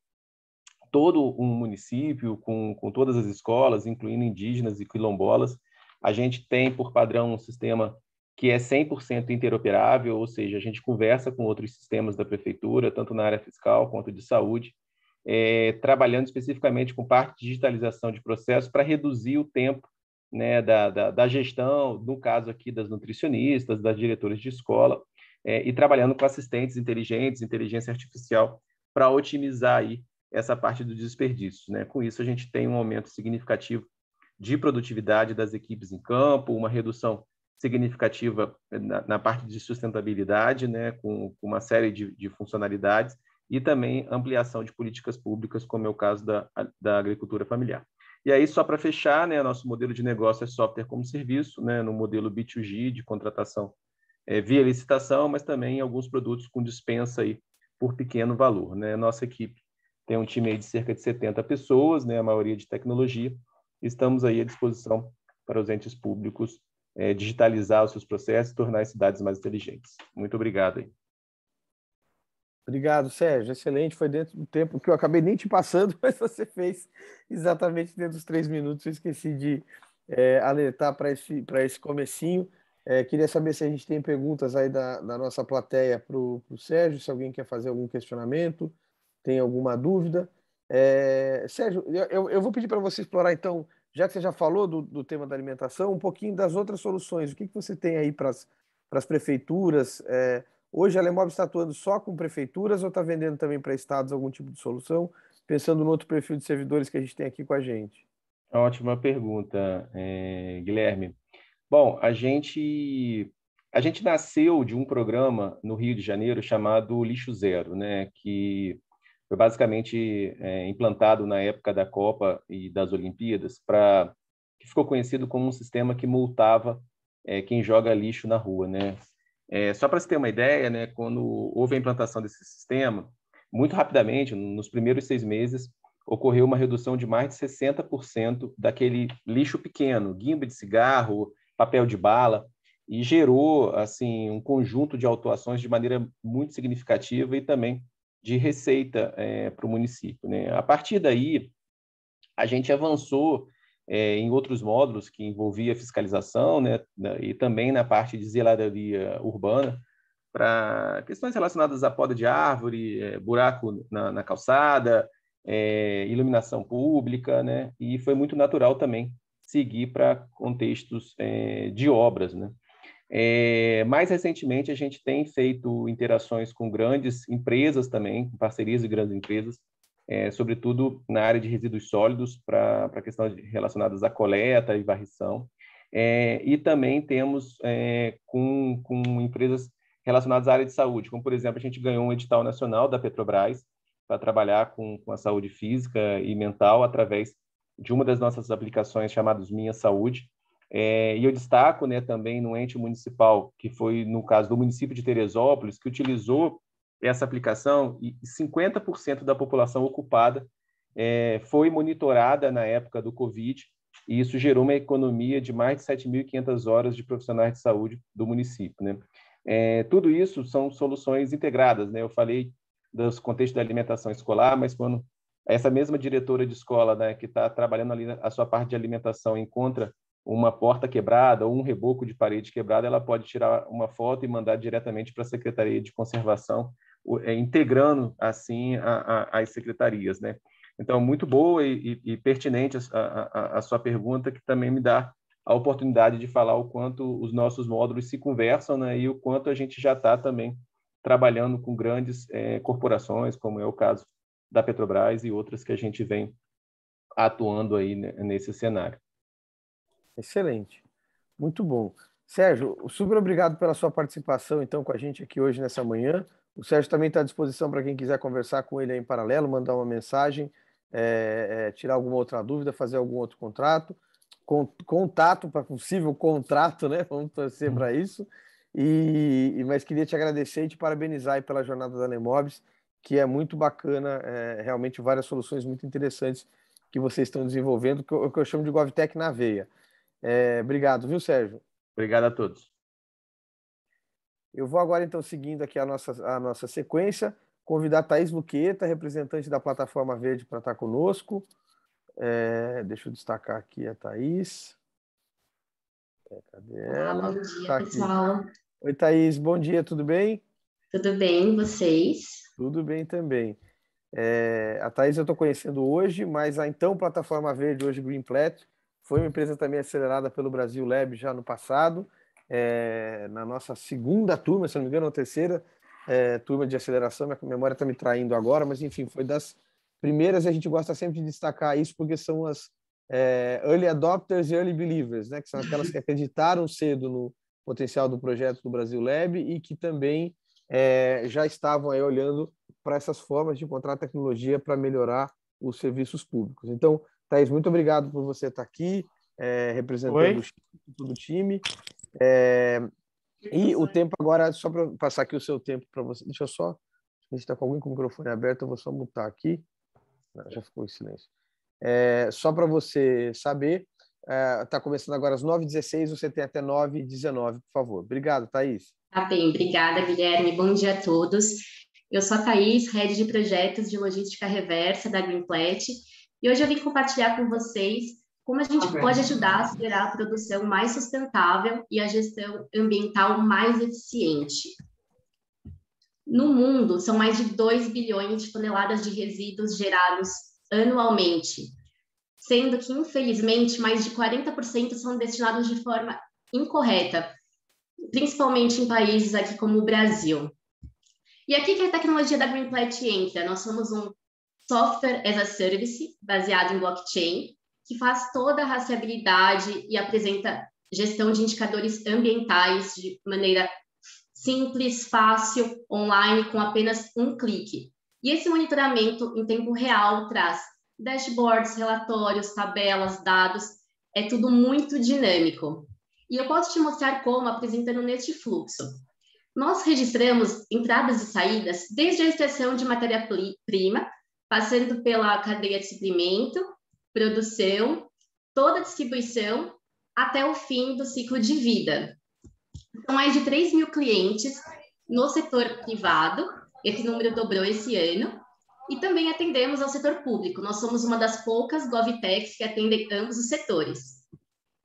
todo um município, com, com todas as escolas, incluindo indígenas e quilombolas. A gente tem, por padrão, um sistema que é 100% interoperável, ou seja, a gente conversa com outros sistemas da prefeitura, tanto na área fiscal quanto de saúde, é, trabalhando especificamente com parte de digitalização de processos para reduzir o tempo né, da, da, da, gestão, no caso aqui das nutricionistas, das diretoras de escola, é, e trabalhando com assistentes inteligentes, inteligência artificial, para otimizar aí essa parte do desperdício. Né? Com isso, a gente tem um aumento significativo de produtividade das equipes em campo, uma redução significativa na, na parte de sustentabilidade, né, com, com uma série de, de, funcionalidades, e também ampliação de políticas públicas, como é o caso da, da agricultura familiar. E aí, só para fechar, né, nosso modelo de negócio é software como serviço, né, no modelo B2G de contratação é, via licitação, mas também alguns produtos com dispensa aí por pequeno valor. Né? Nossa equipe tem um time de cerca de 70 pessoas, né, a maioria de tecnologia. Estamos aí à disposição para os entes públicos é, digitalizar os seus processos e tornar as cidades mais inteligentes. Muito obrigado. Aí. Obrigado, Sérgio. Excelente. Foi dentro do tempo que eu acabei nem te passando, mas você fez exatamente dentro dos três minutos. Eu esqueci de é, alertar para esse, pra esse comecinho. É, queria saber se a gente tem perguntas aí da, da nossa plateia para o Sérgio, se alguém quer fazer algum questionamento, tem alguma dúvida. É, Sérgio, eu, eu vou pedir para você explorar, então, já que você já falou do, do tema da alimentação, um pouquinho das outras soluções. O que, que você tem aí para as prefeituras? É, Hoje a Lemob está atuando só com prefeituras ou está vendendo também para estados algum tipo de solução, pensando no outro perfil de servidores que a gente tem aqui com a gente? É ótima pergunta, é, Guilherme. Bom, a gente a gente nasceu de um programa no Rio de Janeiro chamado Lixo Zero, né? Que foi basicamente é, implantado na época da Copa e das Olimpíadas para que ficou conhecido como um sistema que multava é, quem joga lixo na rua, né? É, só para se ter uma ideia, né, quando houve a implantação desse sistema, muito rapidamente, nos primeiros seis meses, ocorreu uma redução de mais de 60% daquele lixo pequeno, guimba de cigarro, papel de bala, e gerou assim um conjunto de autuações de maneira muito significativa e também de receita é, para o município. Né? A partir daí, a gente avançou é, em outros módulos que envolvia fiscalização né, né e também na parte de zeladoria urbana, para questões relacionadas à poda de árvore, é, buraco na, na calçada, é, iluminação pública, né, e foi muito natural também seguir para contextos é, de obras. Né. É, mais recentemente, a gente tem feito interações com grandes empresas também, com parcerias de grandes empresas, é, sobretudo na área de resíduos sólidos, para questões relacionadas à coleta e varrição. É, e também temos é, com, com empresas relacionadas à área de saúde, como, por exemplo, a gente ganhou um edital nacional da Petrobras para trabalhar com, com a saúde física e mental através de uma das nossas aplicações chamadas Minha Saúde. É, e eu destaco né, também no ente municipal, que foi no caso do município de Teresópolis, que utilizou essa aplicação e 50% da população ocupada é, foi monitorada na época do Covid, e isso gerou uma economia de mais de 7.500 horas de profissionais de saúde do município. Né? É, tudo isso são soluções integradas. Né? Eu falei dos contextos da alimentação escolar, mas quando essa mesma diretora de escola né, que está trabalhando ali a sua parte de alimentação encontra uma porta quebrada ou um reboco de parede quebrada, ela pode tirar uma foto e mandar diretamente para a Secretaria de Conservação é, integrando assim a, a, as secretarias, né? Então, muito boa e, e, e pertinente a, a, a, sua pergunta, que também me dá a oportunidade de falar o quanto os nossos módulos se conversam né, e o quanto a gente já está também trabalhando com grandes é, corporações, como é o caso da Petrobras e outras que a gente vem atuando aí né, nesse cenário. Excelente, muito bom. Sérgio, super obrigado pela sua participação então com a gente aqui hoje nessa manhã. O Sérgio também está à disposição para quem quiser conversar com ele em paralelo, mandar uma mensagem, é, é, tirar alguma outra dúvida, fazer algum outro contrato, con contato para possível contrato, né? Vamos torcer para uhum. isso. E, mas queria te agradecer e te parabenizar pela jornada da Lemobs, que é muito bacana, é, realmente várias soluções muito interessantes que vocês estão desenvolvendo, que eu, que eu chamo de GovTech na veia. É, obrigado, viu, Sérgio? Obrigado a todos. Eu vou agora, então, seguindo aqui a nossa, a nossa sequência, convidar a Thaís Luqueta, representante da Plataforma Verde, para estar conosco. É, deixa eu destacar aqui a Thaís. É, cadê ela? Olá, bom dia, tá pessoal. Oi, Thaís, bom dia, tudo bem? Tudo bem, vocês? Tudo bem também. É, a Thaís eu estou conhecendo hoje, mas a então Plataforma Verde, hoje Green Plat, foi uma empresa também acelerada pelo Brasil Lab já no passado, é, na nossa segunda turma, se não me engano, ou terceira é, turma de aceleração. Minha memória está me traindo agora, mas enfim, foi das primeiras e a gente gosta sempre de destacar isso porque são as é, early adopters e early believers, né? que são aquelas que acreditaram cedo no potencial do projeto do Brasil Lab e que também já estavam aí olhando para essas formas de encontrar tecnologia para melhorar os serviços públicos. Então, Thaís, muito obrigado por você estar aqui, é, representando o, time. É, e o tempo agora, só para passar aqui o seu tempo para você. Deixa eu só. A gente está com alguém com o microfone aberto, eu vou só mutar aqui. Não, ah, já ficou em silêncio. É, só para você saber, está é, começando agora às 9h16, você tem até 9h19, por favor. Obrigado, Thaís. Tá bem, obrigada, Guilherme. Bom dia a todos. Eu sou a Thaís, head de projetos de logística reversa da Greenplat e hoje eu vim compartilhar com vocês como a gente tá pode ajudar a gerar a produção mais sustentável e a gestão ambiental mais eficiente. No mundo, são mais de 2 bilhões de toneladas de resíduos gerados anualmente, sendo que, infelizmente, mais de 40% são destinados de forma incorreta, principalmente em países aqui como o Brasil. E aqui que a tecnologia da Green entra. Nós somos um software as a service, baseado em blockchain, que faz toda a rastreabilidade e apresenta gestão de indicadores ambientais de maneira simples, fácil, online, com apenas um clique. E esse monitoramento em tempo real traz dashboards, relatórios, tabelas, dados, é tudo muito dinâmico. E eu posso te mostrar como apresentando neste fluxo. Nós registramos entradas e saídas desde a extração de matéria-prima passando pela cadeia de suprimento, produção, toda a distribuição, até o fim do ciclo de vida. São mais de 3 mil clientes no setor privado, esse número dobrou esse ano, e também atendemos ao setor público. Nós somos uma das poucas GovTechs que atendem ambos os setores.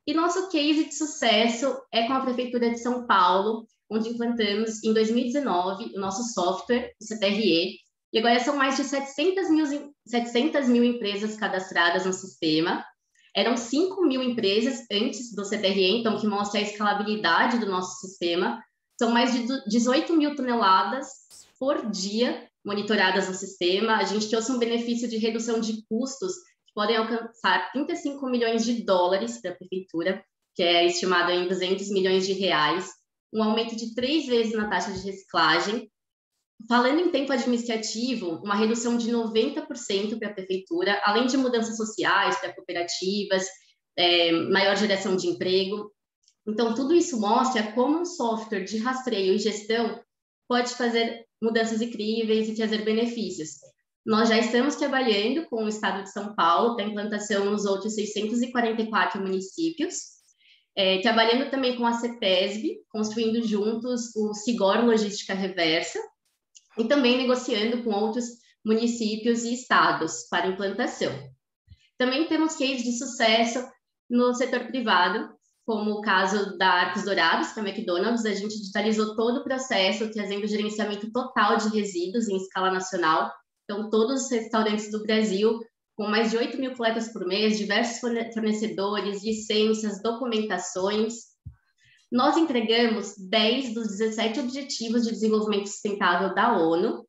E nosso case de sucesso é com a Prefeitura de São Paulo, onde implantamos em 2019 o nosso software, o CTRE, e agora são mais de 700 mil, 700 mil empresas cadastradas no sistema. Eram 5 mil empresas antes do CTRE, então, que mostra a escalabilidade do nosso sistema. São mais de 18 mil toneladas por dia monitoradas no sistema. A gente trouxe um benefício de redução de custos que podem alcançar 35 milhões de dólares da prefeitura, que é estimado em 200 milhões de reais. Um aumento de três vezes na taxa de reciclagem Falando em tempo administrativo, uma redução de 90% para a prefeitura, além de mudanças sociais para cooperativas, é, maior geração de emprego. Então, tudo isso mostra como um software de rastreio e gestão pode fazer mudanças incríveis e trazer benefícios. Nós já estamos trabalhando com o Estado de São Paulo para implantação nos outros 644 municípios, é, trabalhando também com a CETESB, construindo juntos o Sigor Logística Reversa, e também negociando com outros municípios e estados para implantação. Também temos cases de sucesso no setor privado, como o caso da Arcos Dourados, que é a McDonald's, a gente digitalizou todo o processo, trazendo gerenciamento total de resíduos em escala nacional. Então, todos os restaurantes do Brasil, com mais de 8 mil coletas por mês, diversos fornecedores, licenças, documentações, nós entregamos 10 dos 17 Objetivos de Desenvolvimento Sustentável da ONU.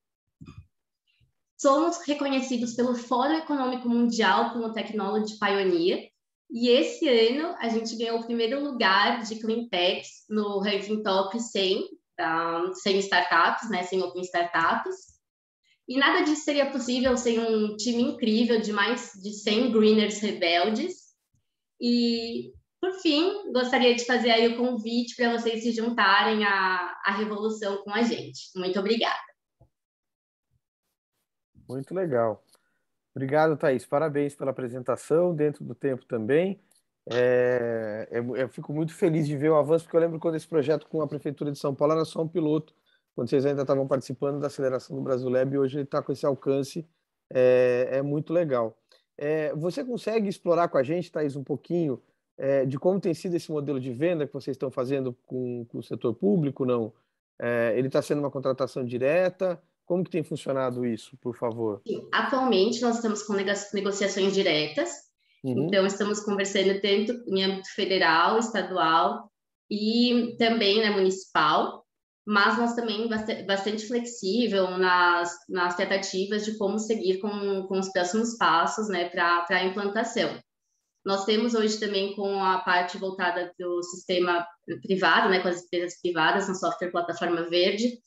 Somos reconhecidos pelo Fórum Econômico Mundial como Technology Pioneer. E esse ano a gente ganhou o primeiro lugar de Clean Techs no ranking top 100, um, 100 startups, né, 100 Open Startups. E nada disso seria possível sem um time incrível de mais de 100 greeners rebeldes. E por fim, gostaria de fazer aí o convite para vocês se juntarem à, à revolução com a gente. Muito obrigada. Muito legal. Obrigado, Thaís. Parabéns pela apresentação, dentro do tempo também. É, eu, eu, fico muito feliz de ver o avanço, porque eu lembro quando esse projeto com a Prefeitura de São Paulo era só um piloto, quando vocês ainda estavam participando da aceleração do Brasil Lab, e hoje ele está com esse alcance, é, é muito legal. É, você consegue explorar com a gente, Thaís, um pouquinho é, de como tem sido esse modelo de venda que vocês estão fazendo com, com o setor público, não? É, ele está sendo uma contratação direta? Como que tem funcionado isso, por favor? Sim, atualmente nós estamos com negociações diretas, uhum. então estamos conversando tanto em âmbito federal, estadual e também né, municipal, mas nós também bastante flexível nas, nas tentativas de como seguir com, com os próximos passos né, para a implantação. Nós temos hoje também com a parte voltada do sistema privado, né, com as empresas privadas no software plataforma verde,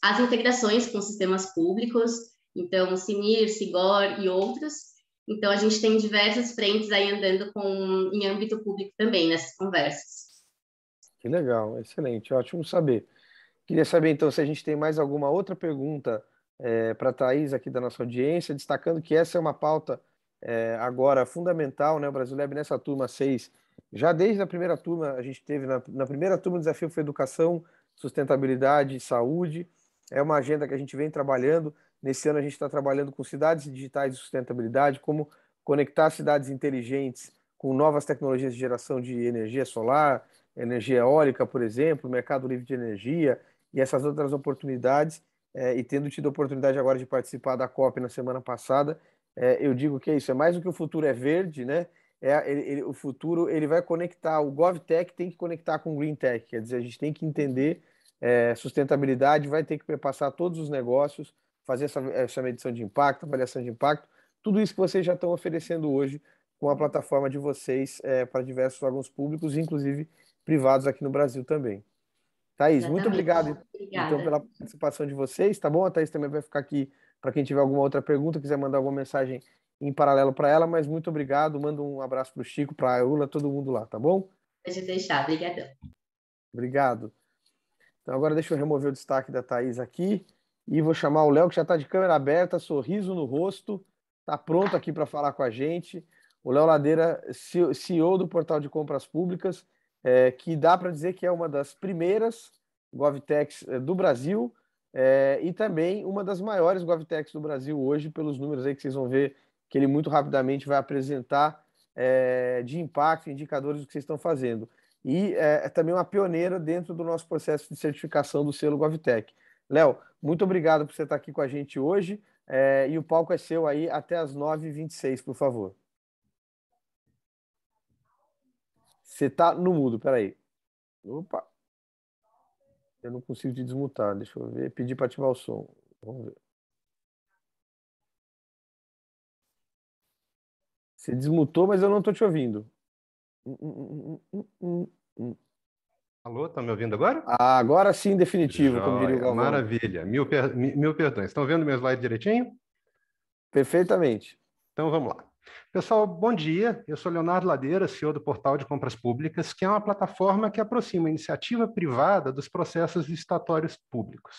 as integrações com sistemas públicos, então CINIR, SIGOR e outros. Então a gente tem diversas frentes aí andando com em âmbito público também nessas conversas. Que legal, excelente, ótimo saber. Queria saber então se a gente tem mais alguma outra pergunta é, eh, para a Thais aqui da nossa audiência, destacando que essa é uma pauta é, agora fundamental, né? O Brasil Lab nessa turma 6, já desde a primeira turma, a gente teve na, na primeira turma o desafio foi educação, sustentabilidade e saúde. É uma agenda que a gente vem trabalhando. Nesse ano a gente está trabalhando com cidades digitais e sustentabilidade, como conectar cidades inteligentes com novas tecnologias de geração de energia solar, energia eólica, por exemplo, mercado livre de energia e essas outras oportunidades. É, e tendo tido a oportunidade agora de participar da COP na semana passada, é, eu digo que é isso, é mais do que o futuro é verde, né? É, ele, ele, o futuro ele vai conectar, o GovTech tem que conectar com o GreenTech. quer dizer, a gente tem que entender é, sustentabilidade, vai ter que perpassar todos os negócios, fazer essa, essa medição de impacto, avaliação de impacto, tudo isso que vocês já estão oferecendo hoje com a plataforma de vocês é, para diversos órgãos públicos, inclusive privados aqui no Brasil também. Thaís, Exatamente. muito obrigado então, pela participação de vocês, tá bom? A Thaís também vai ficar aqui para quem tiver alguma outra pergunta, quiser mandar alguma mensagem em paralelo para ela, mas muito obrigado. Manda um abraço para o Chico, para a Eula, todo mundo lá, tá bom? Pode deixar, obrigadão. Obrigado. Então agora deixa eu remover o destaque da Thaís aqui e vou chamar o Léo, que já está de câmera aberta, sorriso no rosto, está pronto aqui para falar com a gente. O Léo Ladeira, CEO do Portal de Compras Públicas, é, que dá para dizer que é uma das primeiras GovTechs é, do Brasil é, e também uma das maiores GovTechs do Brasil hoje, pelos números aí que vocês vão ver que ele muito rapidamente vai apresentar é, de impacto, indicadores do que vocês estão fazendo. E é, é também uma pioneira dentro do nosso processo de certificação do selo GovTech. Léo, muito obrigado por você estar aqui com a gente hoje. É, e o palco é seu aí até as 9h26, por favor. Você está no mudo, peraí. Opa! Eu não consigo te desmutar, deixa eu ver. Pedi para ativar o som. Vamos ver. Você desmutou, mas eu não estou te ouvindo. Hum, hum, hum, Alô, tá me ouvindo agora? Ah, agora sim, definitivo, Joia, como diria o Galvão. Maravilha, mil, per... mil perdões. Estão vendo meu slide direitinho? Perfeitamente. Então vamos lá. Pessoal, bom dia. Eu sou Leonardo Ladeira, CEO do Portal de Compras Públicas, que é uma plataforma que aproxima a iniciativa privada dos processos licitatórios públicos.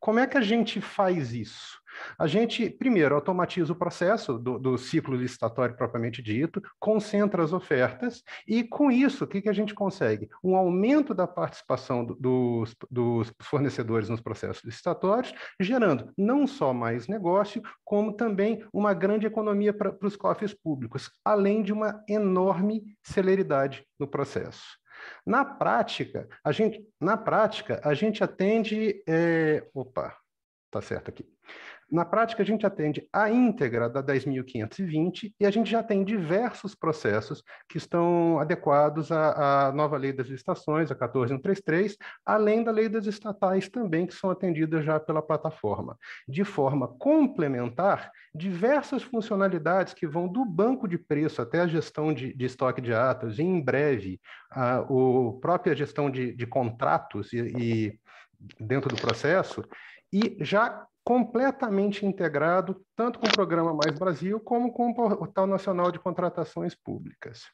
Como é que a gente faz isso? A gente, primeiro, automatiza o processo do, do ciclo licitatório propriamente dito, concentra as ofertas, e com isso, o que, que a gente consegue? Um aumento da participação do, dos, dos fornecedores nos processos licitatórios, gerando não só mais negócio, como também uma grande economia para os cofres públicos, além de uma enorme celeridade no processo. Na prática, a gente, na prática, a gente atende. É... opa, tá certo aqui. Na prática, a gente atende a íntegra da 10.520 e a gente já tem diversos processos que estão adequados à, à nova lei das licitações, a 14.133, além da lei das estatais também, que são atendidas já pela plataforma. De forma complementar, diversas funcionalidades que vão do banco de preço até a gestão de, de estoque de atos e, em breve, a própria gestão de, de contratos e, e dentro do processo, e já completamente integrado, tanto com o Programa Mais Brasil, como com o Portal Nacional de Contratações Públicas.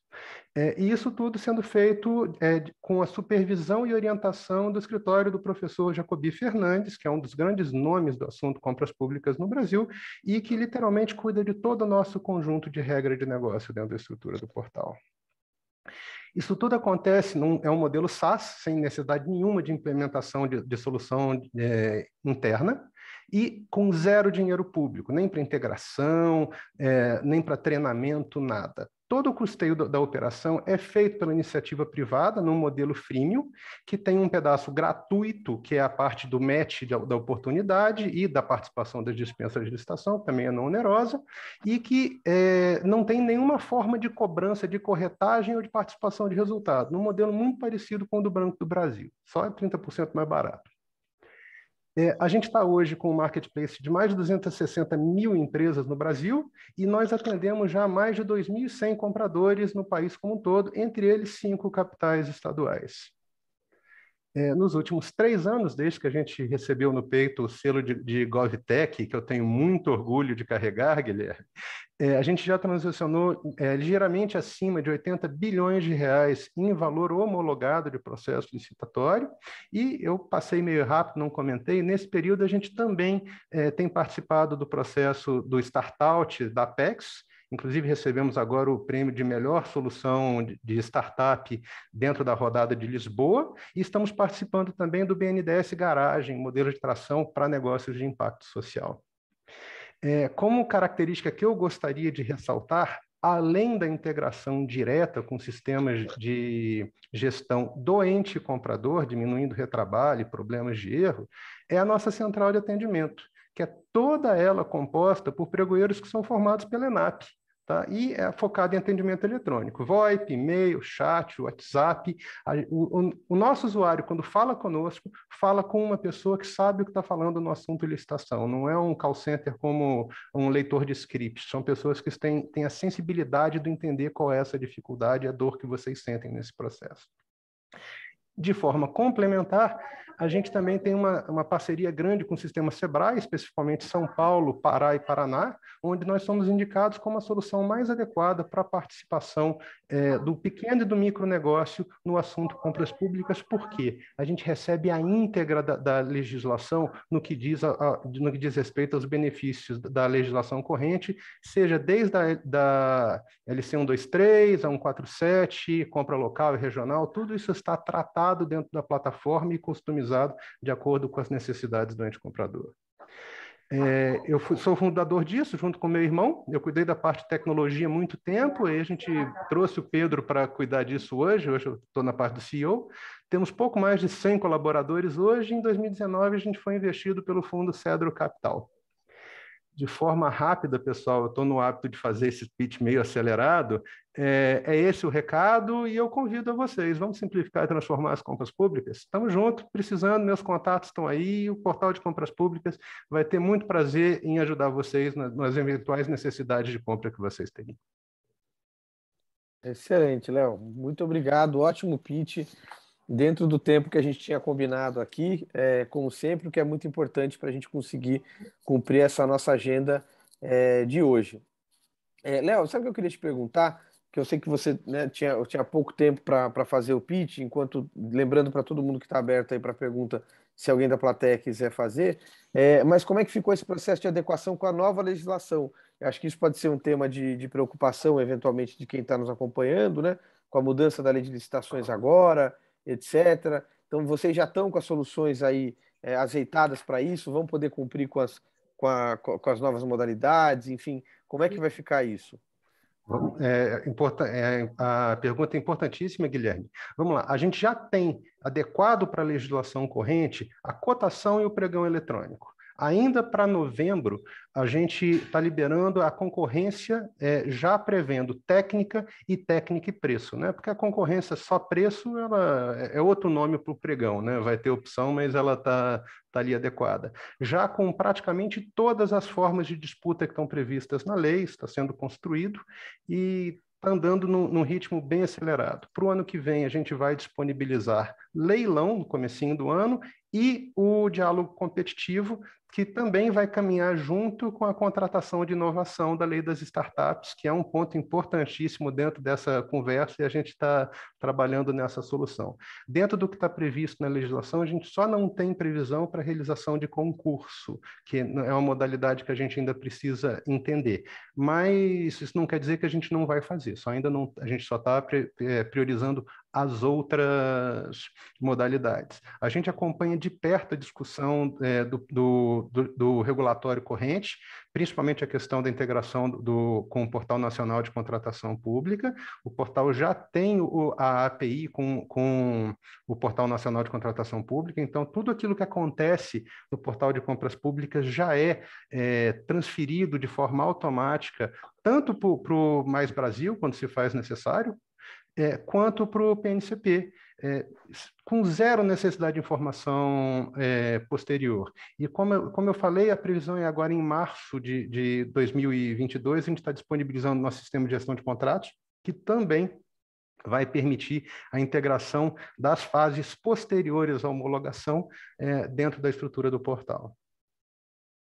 É, e isso tudo sendo feito é, com a supervisão e orientação do escritório do professor Jacobi Fernandes, que é um dos grandes nomes do assunto compras públicas no Brasil, e que literalmente cuida de todo o nosso conjunto de regras de negócio dentro da estrutura do portal. Isso tudo acontece, num, é um modelo SaaS, sem necessidade nenhuma de implementação de, de solução é, interna, e com zero dinheiro público, nem para integração, é, nem para treinamento, nada. Todo o custeio da, da operação é feito pela iniciativa privada, num modelo freemium, que tem um pedaço gratuito, que é a parte do match da, da oportunidade e da participação das dispensas de licitação, também é não onerosa, e que é, não tem nenhuma forma de cobrança de corretagem ou de participação de resultado, num modelo muito parecido com o do Banco do Brasil, só é 30% mais barato. É, a gente está hoje com um marketplace de mais de 260 mil empresas no Brasil e nós atendemos já mais de 2.100 compradores no país como um todo, entre eles cinco capitais estaduais é, nos últimos três anos, desde que a gente recebeu no peito o selo de, de GovTech, que eu tenho muito orgulho de carregar, Guilherme, é, a gente já transacionou é, eh, ligeiramente acima de 80 bilhões de reais em valor homologado de processo licitatório. E eu passei meio rápido, não comentei. Nesse período, a gente também é, tem participado do processo do Startout da Apex, Inclusive, recebemos agora o prêmio de melhor solução de startup dentro da rodada de Lisboa e estamos participando também do BNDES Garagem, modelo de tração para negócios de impacto social. É, como característica que eu gostaria de ressaltar, além da integração direta com sistemas de gestão doente e comprador, diminuindo retrabalho e problemas de erro, é a nossa central de atendimento, que é toda ela composta por pregoeiros que são formados pela ENAP. Tá? E é focado em atendimento eletrônico, VoIP, e-mail, chat, WhatsApp. O, o, o, nosso usuário, quando fala conosco, fala com uma pessoa que sabe o que está falando no assunto de licitação. Não é um call center como um leitor de script. São pessoas que têm, têm a sensibilidade de entender qual é essa dificuldade e a dor que vocês sentem nesse processo. De forma complementar, a gente também tem uma, uma parceria grande com o sistema SEBRAE, especificamente São Paulo, Pará e Paraná, onde nós somos indicados como a solução mais adequada para a participação é, do pequeno e do micronegócio no assunto compras públicas, porque a gente recebe a íntegra da, da legislação no que, diz a, a, no que diz respeito aos benefícios da legislação corrente, seja desde a da LC 123, a 147, compra local e regional, tudo isso está tratado dentro da plataforma e customizado de acordo com as necessidades do ente comprador. É, eu fui, sou fundador disso, junto com meu irmão. Eu cuidei da parte de tecnologia há muito tempo, Aí a gente trouxe o Pedro para cuidar disso hoje. Hoje eu estou na parte do CEO. Temos pouco mais de 100 colaboradores hoje. Em 2019, a gente foi investido pelo fundo Cedro Capital de forma rápida, pessoal, eu estou no hábito de fazer esse pitch meio acelerado, é, é, esse o recado e eu convido a vocês, vamos simplificar e transformar as compras públicas? Estamos juntos, precisando, meus contatos estão aí, o portal de compras públicas vai ter muito prazer em ajudar vocês nas, nas eventuais necessidades de compra que vocês têm. Excelente, Léo. Muito obrigado, ótimo pitch dentro do tempo que a gente tinha combinado aqui, é, como sempre, o que é muito importante para a gente conseguir cumprir essa nossa agenda é, de hoje. É, Léo, sabe o que eu queria te perguntar? Que eu sei que você né, tinha, tinha pouco tempo para fazer o pitch, enquanto lembrando para todo mundo que está aberto aí para pergunta se alguém da plateia quiser fazer, é, mas como é que ficou esse processo de adequação com a nova legislação? Eu acho que isso pode ser um tema de, de preocupação, eventualmente, de quem está nos acompanhando, né? com a mudança da lei de licitações agora, etc. Então, vocês já estão com as soluções aí é, azeitadas para isso, vão poder cumprir com as, com, a, com, as novas modalidades, enfim, como é que vai ficar isso? É, é, a pergunta é importantíssima, Guilherme. Vamos lá, a gente já tem adequado para a legislação corrente a cotação e o pregão eletrônico. Ainda para novembro, a gente está liberando a concorrência, é, já prevendo técnica e técnica e preço, né? Porque a concorrência só preço ela é, é outro nome para o pregão, né? Vai ter opção, mas ela está tá ali adequada. Já com praticamente todas as formas de disputa que estão previstas na lei, está sendo construído e está andando num, num, ritmo bem acelerado. Para o ano que vem, a gente vai disponibilizar leilão no comecinho do ano e o diálogo competitivo, que também vai caminhar junto com a contratação de inovação da lei das startups, que é um ponto importantíssimo dentro dessa conversa e a gente está trabalhando nessa solução. Dentro do que está previsto na legislação, a gente só não tem previsão para realização de concurso, que é uma modalidade que a gente ainda precisa entender. Mas isso não quer dizer que a gente não vai fazer, só ainda não, a gente só está eh, priorizando as outras modalidades. A gente acompanha de perto a discussão é, do, do, do, regulatório corrente, principalmente a questão da integração do, com o Portal Nacional de Contratação Pública. O portal já tem o, a API com, com o Portal Nacional de Contratação Pública, então tudo aquilo que acontece no Portal de Compras Públicas já é, é transferido de forma automática tanto para o Mais Brasil, quando se faz necessário, é, quanto para o PNCP, é, com zero necessidade de informação é, posterior. E como eu, como eu falei, a previsão é agora em março de, de 2022, a gente está disponibilizando nosso sistema de gestão de contratos, que também vai permitir a integração das fases posteriores à homologação é, dentro da estrutura do portal.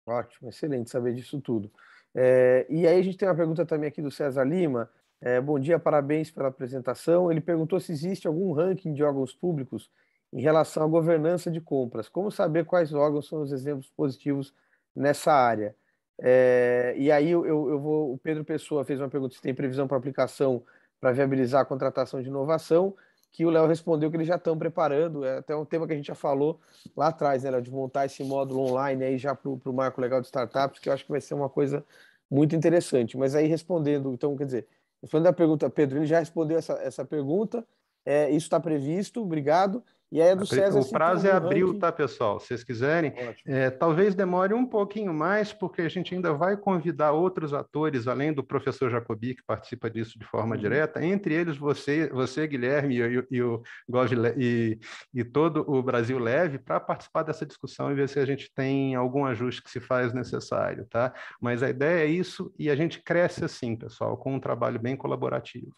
Ótimo, excelente saber disso tudo. É, e aí a gente tem uma pergunta também aqui do César Lima, é, bom dia, parabéns pela apresentação. Ele perguntou se existe algum ranking de órgãos públicos em relação à governança de compras. Como saber quais órgãos são os exemplos positivos nessa área? É, e aí eu, eu, vou. O Pedro Pessoa fez uma pergunta se tem previsão para aplicação para viabilizar a contratação de inovação, que o Léo respondeu que eles já estão preparando. É até um tema que a gente já falou lá atrás, né, Léo, de montar esse módulo online aí já para o marco legal de startups, que eu acho que vai ser uma coisa muito interessante. Mas aí respondendo, então, quer dizer, Respondendo a pergunta, Pedro, ele já respondeu essa, essa pergunta. É, isso está previsto, obrigado. E aí é do César. O prazo é abril, tá, pessoal? Se vocês quiserem. É, talvez demore um pouquinho mais, porque a gente ainda vai convidar outros atores, além do professor Jacobi, que participa disso de forma uhum. direta, entre eles você, você Guilherme, e, e o Gov e, e todo o Brasil Leve, para participar dessa discussão e ver se a gente tem algum ajuste que se faz necessário, tá? Mas a ideia é isso, e a gente cresce assim, pessoal, com um trabalho bem colaborativo.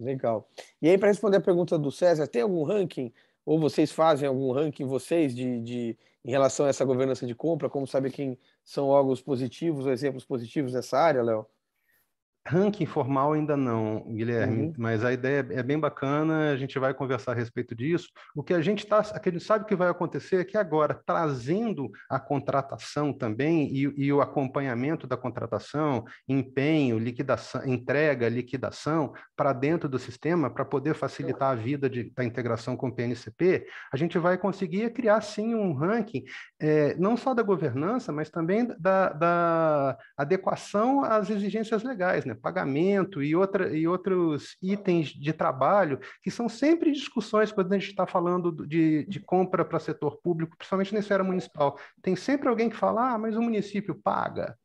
Legal. E aí, para responder a pergunta do César, tem algum ranking? Ou vocês fazem algum ranking vocês de, de em relação a essa governança de compra? Como saber quem são órgãos positivos ou exemplos positivos nessa área, Léo? Ranking formal ainda não, Guilherme, uhum. mas a ideia é, é bem bacana, a gente vai conversar a respeito disso. O que a gente tá, a gente sabe que vai acontecer é que agora, trazendo a contratação também e, e o acompanhamento da contratação, empenho, liquidação, entrega, liquidação, para dentro do sistema, para poder facilitar a vida de, da integração com o PNCP, a gente vai conseguir criar sim um ranking, é, não só da governança, mas também da, da adequação às exigências legais, né? Né, pagamento e, outra, e outros itens de trabalho, que são sempre discussões quando a gente está falando de, de compra para setor público, principalmente na esfera municipal. Tem sempre alguém que fala, ah, mas o município paga.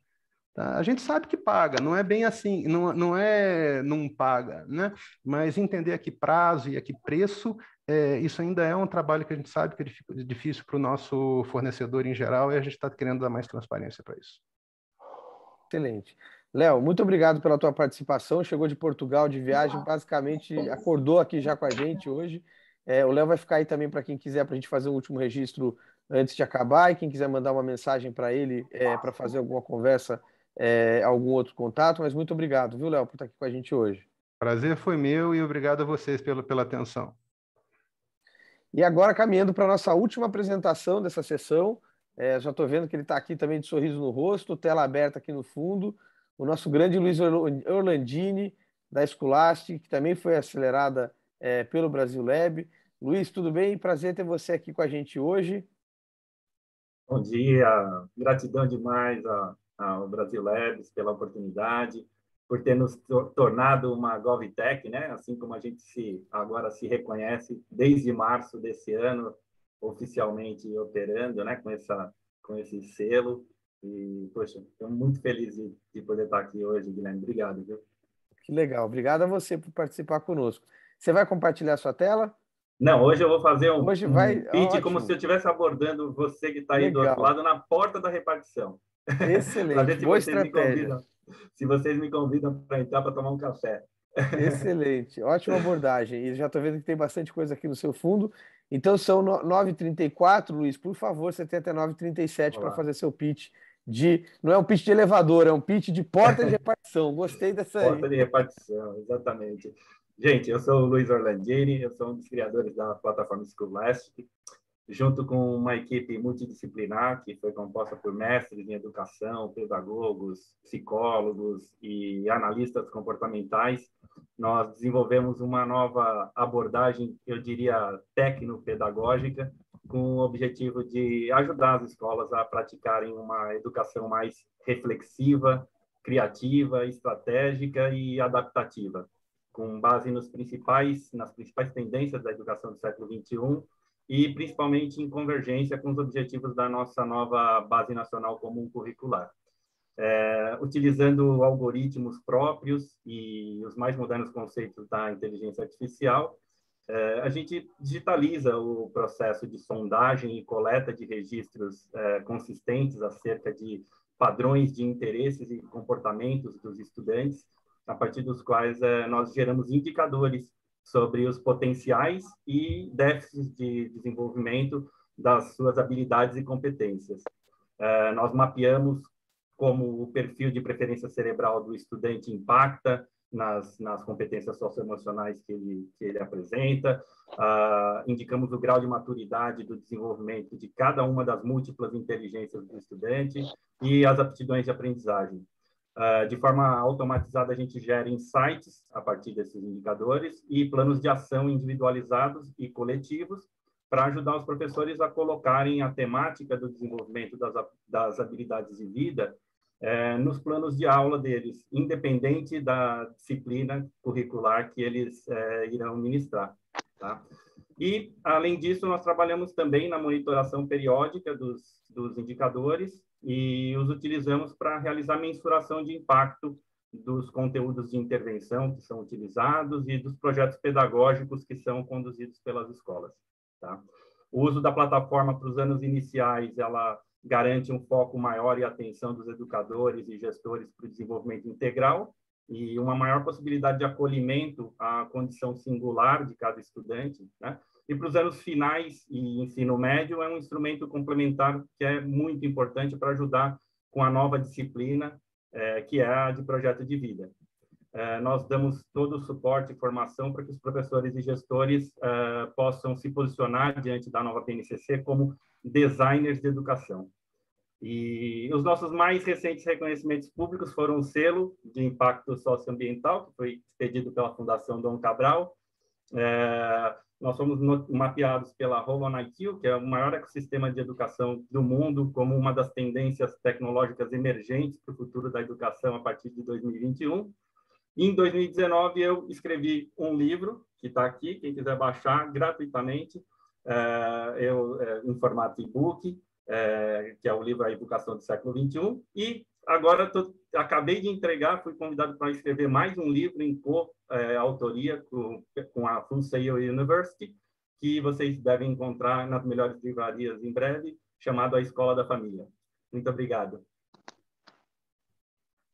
Tá? A gente sabe que paga, não é bem assim, não, não é não paga, né? Mas entender a que prazo e a que preço, é, isso ainda é um trabalho que a gente sabe que é difícil para o nosso fornecedor em geral e a gente está querendo dar mais transparência para isso. Excelente. Léo, muito obrigado pela tua participação. Chegou de Portugal de viagem, basicamente acordou aqui já com a gente hoje. É, o Léo vai ficar aí também para quem quiser, para a gente fazer o último registro antes de acabar. E quem quiser mandar uma mensagem para ele, é, para fazer alguma conversa, é, algum outro contato. Mas muito obrigado, viu, Léo, por estar aqui com a gente hoje. Prazer foi meu e obrigado a vocês pelo, pela atenção. E agora, caminhando para a nossa última apresentação dessa sessão, é, já estou vendo que ele está aqui também de sorriso no rosto, tela aberta aqui no fundo. O nosso grande Luiz Orlandini, da Scholastic, que também foi acelerada é, pelo Brasil Lab. Luiz, tudo bem? Prazer ter você aqui com a gente hoje. Bom dia, gratidão demais ao Brasil Labs pela oportunidade, por ter nos tornado uma GovTech, né? assim como a gente se, agora se reconhece desde março desse ano, oficialmente operando, né, com essa com esse selo. E poxa, estou muito feliz de, de, poder estar aqui hoje, Guilherme. Obrigado, viu? Que legal. Obrigado a você por participar conosco. Você vai compartilhar a sua tela? Não, hoje eu vou fazer um, hoje vai... Um pitch Ótimo. como se eu estivesse abordando você que está aí do outro lado na porta da repartição. Excelente. Boa estratégia. se vocês me convidam para entrar para tomar um café. Excelente, ótima abordagem. E já estou vendo que tem bastante coisa aqui no seu fundo. Então são 9h34, Luiz, por favor, você tem até 9h37 para fazer seu pitch de. Não é um pitch de elevador, é um pitch de porta de repartição. Gostei dessa. Porta aí. de repartição, exatamente. Gente, eu sou o Luiz Orlandini, eu sou um dos criadores da plataforma School Scholastic junto com uma equipe multidisciplinar que foi composta por mestres em educação, pedagogos, psicólogos e analistas comportamentais, nós desenvolvemos uma nova abordagem, eu diria, tecno-pedagógica, com o objetivo de ajudar as escolas a praticarem uma educação mais reflexiva, criativa, estratégica e adaptativa, com base nos principais, nas principais tendências da educação do século 21 e principalmente em convergência com os objetivos da nossa nova Base Nacional Comum Curricular. É, utilizando algoritmos próprios e os mais modernos conceitos da inteligência artificial, é, a gente digitaliza o processo de sondagem e coleta de registros é, consistentes acerca de padrões de interesses e comportamentos dos estudantes, a partir dos quais é, nós geramos indicadores sobre os potenciais e déficits de desenvolvimento das suas habilidades e competências. É, nós mapeamos como o perfil de preferência cerebral do estudante impacta nas, nas competências socioemocionais que ele, que ele apresenta, uh, indicamos o grau de maturidade do desenvolvimento de cada uma das múltiplas inteligências do estudante e as aptidões de aprendizagem. Ah, de forma automatizada, a gente gera insights a partir desses indicadores e planos de ação individualizados e coletivos para ajudar os professores a colocarem a temática do desenvolvimento das, das habilidades de vida eh, nos planos de aula deles, independente da disciplina curricular que eles eh, irão ministrar. Tá? E, além disso, nós trabalhamos também na monitoração periódica dos, dos indicadores e os utilizamos para realizar mensuração de impacto dos conteúdos de intervenção que são utilizados e dos projetos pedagógicos que são conduzidos pelas escolas. Tá? O uso da plataforma para os anos iniciais, ela garante um foco maior e atenção dos educadores e gestores para o desenvolvimento integral e uma maior possibilidade de acolhimento à condição singular de cada estudante, né? E para os anos finais e ensino médio é um instrumento complementar que é muito importante para ajudar com a nova disciplina é, que é a de projeto de vida. É, nós damos todo o suporte e formação para que os professores e gestores é, possam se posicionar diante da nova PNCC como designers de educação. E os nossos mais recentes reconhecimentos públicos foram o selo de impacto socioambiental, que foi pedido pela Fundação Dom Cabral. É, nós fomos no, mapeados pela IQ, que é o maior ecossistema de educação do mundo, como uma das tendências tecnológicas emergentes para o futuro da educação a partir de 2021. E em 2019, eu escrevi um livro, que está aqui, quem quiser baixar gratuitamente, é, eu, é, em formato e-book, é, que é o livro A Educação do Século XXI. E agora tô, acabei de entregar, fui convidado para escrever mais um livro em co-autoria é, com, com a Funsei University, que vocês devem encontrar nas melhores livrarias em breve, chamado A Escola da Família. Muito obrigado.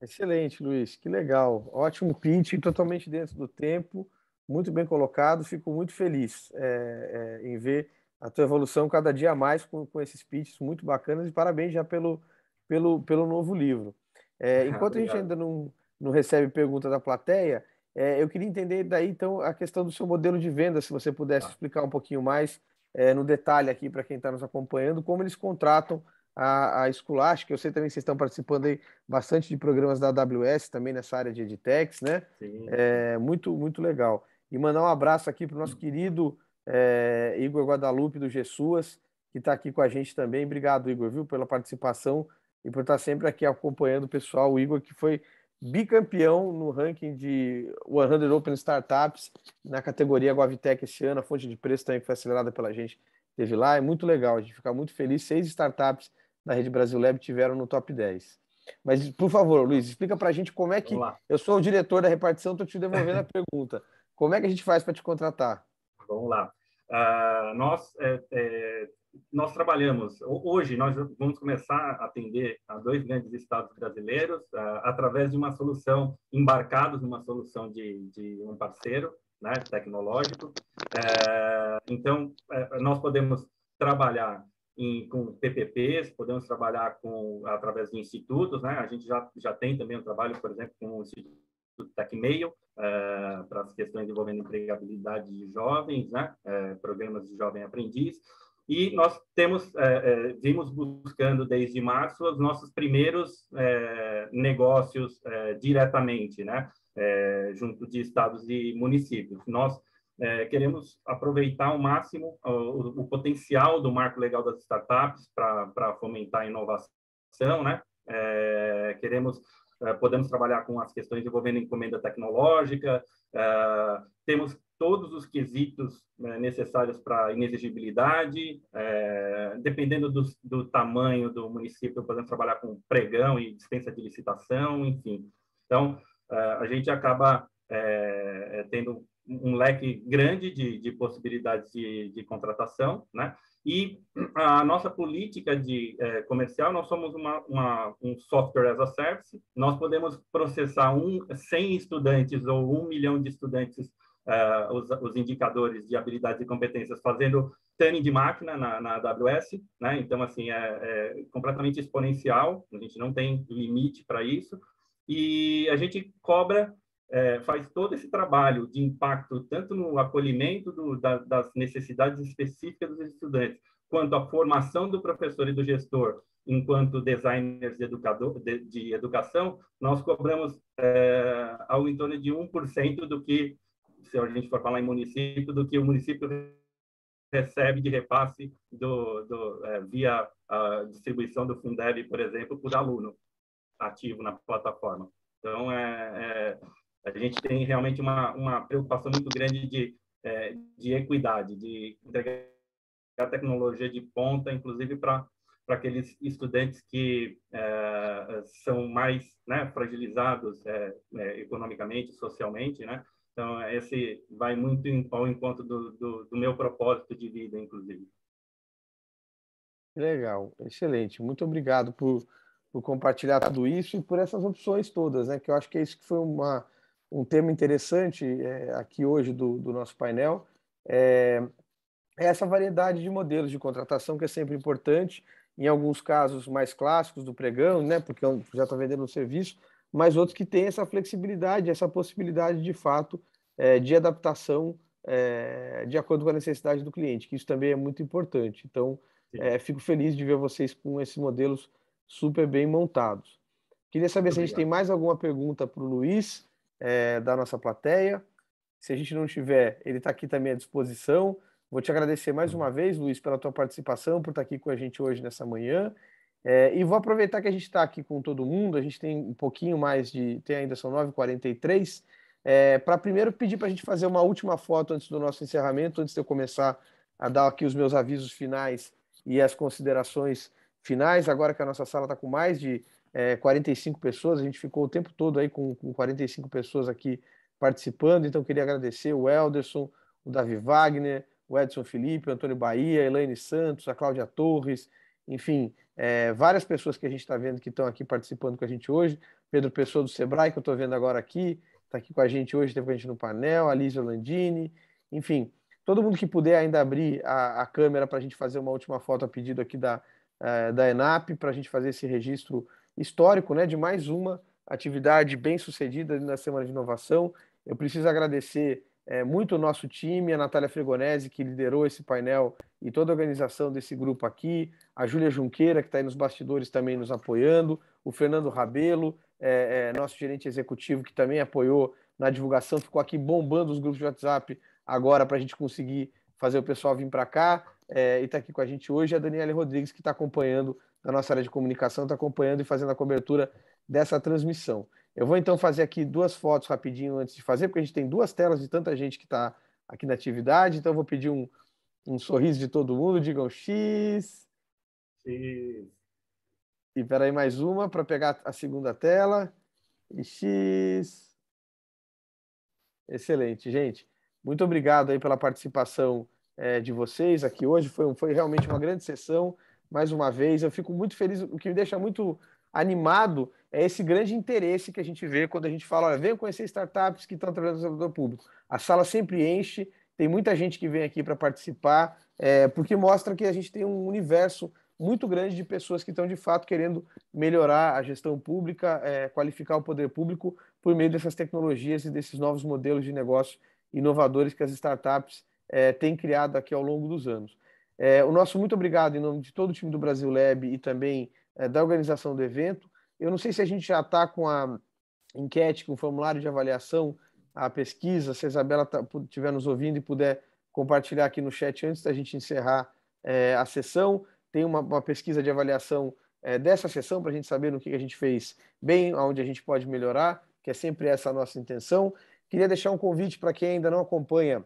Excelente, Luiz. Que legal. Ótimo pitch, totalmente dentro do tempo, muito bem colocado. Fico muito feliz é, é, em ver a tua evolução cada dia mais com, com esses pitches muito bacanas e parabéns já pelo, pelo, pelo novo livro. É, ah, enquanto ah, a gente ainda não, não recebe pergunta da plateia, é, eu queria entender daí então a questão do seu modelo de venda, se você pudesse ah. explicar um pouquinho mais é, no detalhe aqui para quem está nos acompanhando, como eles contratam a, a Esculacho, que eu sei também que vocês estão participando aí bastante de programas da AWS também nessa área de edtechs né? Sim. É, muito, muito legal. E mandar um abraço aqui para o nosso querido é, Igor Guadalupe do Gessuas, que está aqui com a gente também. Obrigado, Igor, viu, pela participação e por estar tá sempre aqui acompanhando o pessoal. O Igor, que foi bicampeão no ranking de 100 Open Startups na categoria GovTech esse ano. A fonte de preço também foi acelerada pela gente, teve lá. É muito legal, a gente fica muito feliz. Seis startups da Rede Brasil Lab tiveram no top 10. Mas, por favor, Luiz, explica para a gente como é que... Eu sou o diretor da repartição, estou te devolvendo a pergunta. Como é que a gente faz para te contratar? Vamos lá. Uh, nós, é, é, nós trabalhamos, hoje nós vamos começar a atender a dois grandes estados brasileiros uh, através de uma solução, embarcados numa solução de, de um parceiro né, tecnológico. Uh, então, é, nós podemos trabalhar em, com PPPs, podemos trabalhar com através de institutos, né? A gente já, já tem também um trabalho, por exemplo, com o Instituto TechMail, é, para as questões envolvendo empregabilidade de jovens, né? É, programas de jovem aprendiz. E nós temos, é, é vimos buscando desde março os nossos primeiros é, negócios é, diretamente, né? junto de estados e municípios. Nós é, queremos aproveitar ao máximo o, o, potencial do marco legal das startups para fomentar a inovação, né? É, queremos eh, podemos trabalhar com as questões envolvendo encomenda tecnológica, eh, temos todos os quesitos né, necessários para inexigibilidade, eh, dependendo do, do tamanho do município, podemos trabalhar com pregão e dispensa de licitação, enfim. Então, a gente acaba tendo um leque grande de, de possibilidades de, de, contratação, né? E a nossa política de é, comercial, nós somos uma, uma, um software as a service, nós podemos processar um, 100 estudantes ou um milhão de estudantes, é, os, os, indicadores de habilidades e competências, fazendo tuning de máquina na, na AWS, né? então, assim, é, é completamente exponencial, a gente não tem limite para isso, e a gente cobra é, faz todo esse trabalho de impacto, tanto no acolhimento do, da, das necessidades específicas dos estudantes, quanto à formação do professor e do gestor, enquanto designers de, educador, de, de educação, nós cobramos é, algo em torno de 1% do que, se a gente for falar em município, do que o município recebe de repasse do, do, é, via a distribuição do Fundeb, por exemplo, por aluno ativo na plataforma. Então, é, é a gente tem realmente uma, uma preocupação muito grande de, é, de equidade, de entregar a tecnologia de ponta, inclusive para para aqueles estudantes que é, são mais né, fragilizados é, é, economicamente, socialmente, né? Então, esse vai muito ao encontro do, do, do, meu propósito de vida, inclusive. Legal, excelente. Muito obrigado por, por compartilhar tudo isso e por essas opções todas, né? Que eu acho que é isso que foi uma um tema interessante é, aqui hoje do, do nosso painel é, é essa variedade de modelos de contratação que é sempre importante, em alguns casos mais clássicos do pregão, né, porque é já está vendendo um serviço, mas outros que têm essa flexibilidade, essa possibilidade de fato é, de adaptação é, de acordo com a necessidade do cliente, que isso também é muito importante. Então, é, fico feliz de ver vocês com esses modelos super bem montados. Queria saber muito se obrigado. a gente tem mais alguma pergunta para o Luiz é, da nossa plateia. Se a gente não tiver, ele está aqui também à disposição. Vou te agradecer mais uma vez, Luiz, pela tua participação, por estar aqui com a gente hoje nessa manhã. É, e vou aproveitar que a gente está aqui com todo mundo, a gente tem um pouquinho mais de. tem ainda, são 9h43, é, para primeiro pedir para a gente fazer uma última foto antes do nosso encerramento, antes de eu começar a dar aqui os meus avisos finais e as considerações finais, agora que a nossa sala está com mais de é, 45 pessoas, a gente ficou o tempo todo aí com, com 45 pessoas aqui participando, então queria agradecer o Elderson, o Davi Wagner, o Edson Felipe, o Antônio Bahia, a Elaine Santos, a Cláudia Torres, enfim, é, várias pessoas que a gente está vendo que estão aqui participando com a gente hoje. Pedro Pessoa do Sebrae, que eu estou vendo agora aqui, está aqui com a gente hoje, teve com a gente no painel, a Liz Landini, enfim, todo mundo que puder ainda abrir a, a câmera para a gente fazer uma última foto a pedido aqui da, é, da ENAP, para a gente fazer esse registro histórico né, de mais uma atividade bem sucedida na Semana de Inovação. Eu preciso agradecer é, muito o nosso time, a Natália Fregonese, que liderou esse painel e toda a organização desse grupo aqui, a Júlia Junqueira, que está aí nos bastidores também nos apoiando, o Fernando Rabelo, é, é, nosso gerente executivo, que também apoiou na divulgação, ficou aqui bombando os grupos de WhatsApp agora para a gente conseguir fazer o pessoal vir para cá e está aqui com a gente hoje, a Daniela Rodrigues, que está acompanhando da nossa área de comunicação está acompanhando e fazendo a cobertura dessa transmissão. Eu vou então fazer aqui duas fotos rapidinho antes de fazer, porque a gente tem duas telas de tanta gente que está aqui na atividade, então eu vou pedir um, um sorriso de todo mundo, digam X. X. E peraí, mais uma para pegar a segunda tela. E X. Excelente, gente. Muito obrigado aí pela participação é, de vocês aqui hoje. Foi, foi realmente uma grande sessão mais uma vez. Eu fico muito feliz. O que me deixa muito animado é esse grande interesse que a gente vê quando a gente fala: olha, venham conhecer startups que estão trabalhando no setor público. A sala sempre enche, tem muita gente que vem aqui para participar, é, porque mostra que a gente tem um universo muito grande de pessoas que estão de fato querendo melhorar a gestão pública, é, qualificar o poder público por meio dessas tecnologias e desses novos modelos de negócio inovadores que as startups é, têm criado aqui ao longo dos anos. É, o nosso muito obrigado em nome de todo o time do Brasil Lab e também é, da organização do evento. Eu não sei se a gente já está com a enquete, com o formulário de avaliação, a pesquisa, se a Isabela estiver tá, nos ouvindo e puder compartilhar aqui no chat antes da gente encerrar é, a sessão. Tem uma, uma pesquisa de avaliação é, dessa sessão para a gente saber no que, que a gente fez bem, aonde a gente pode melhorar, que é sempre essa a nossa intenção. Queria deixar um convite para quem ainda não acompanha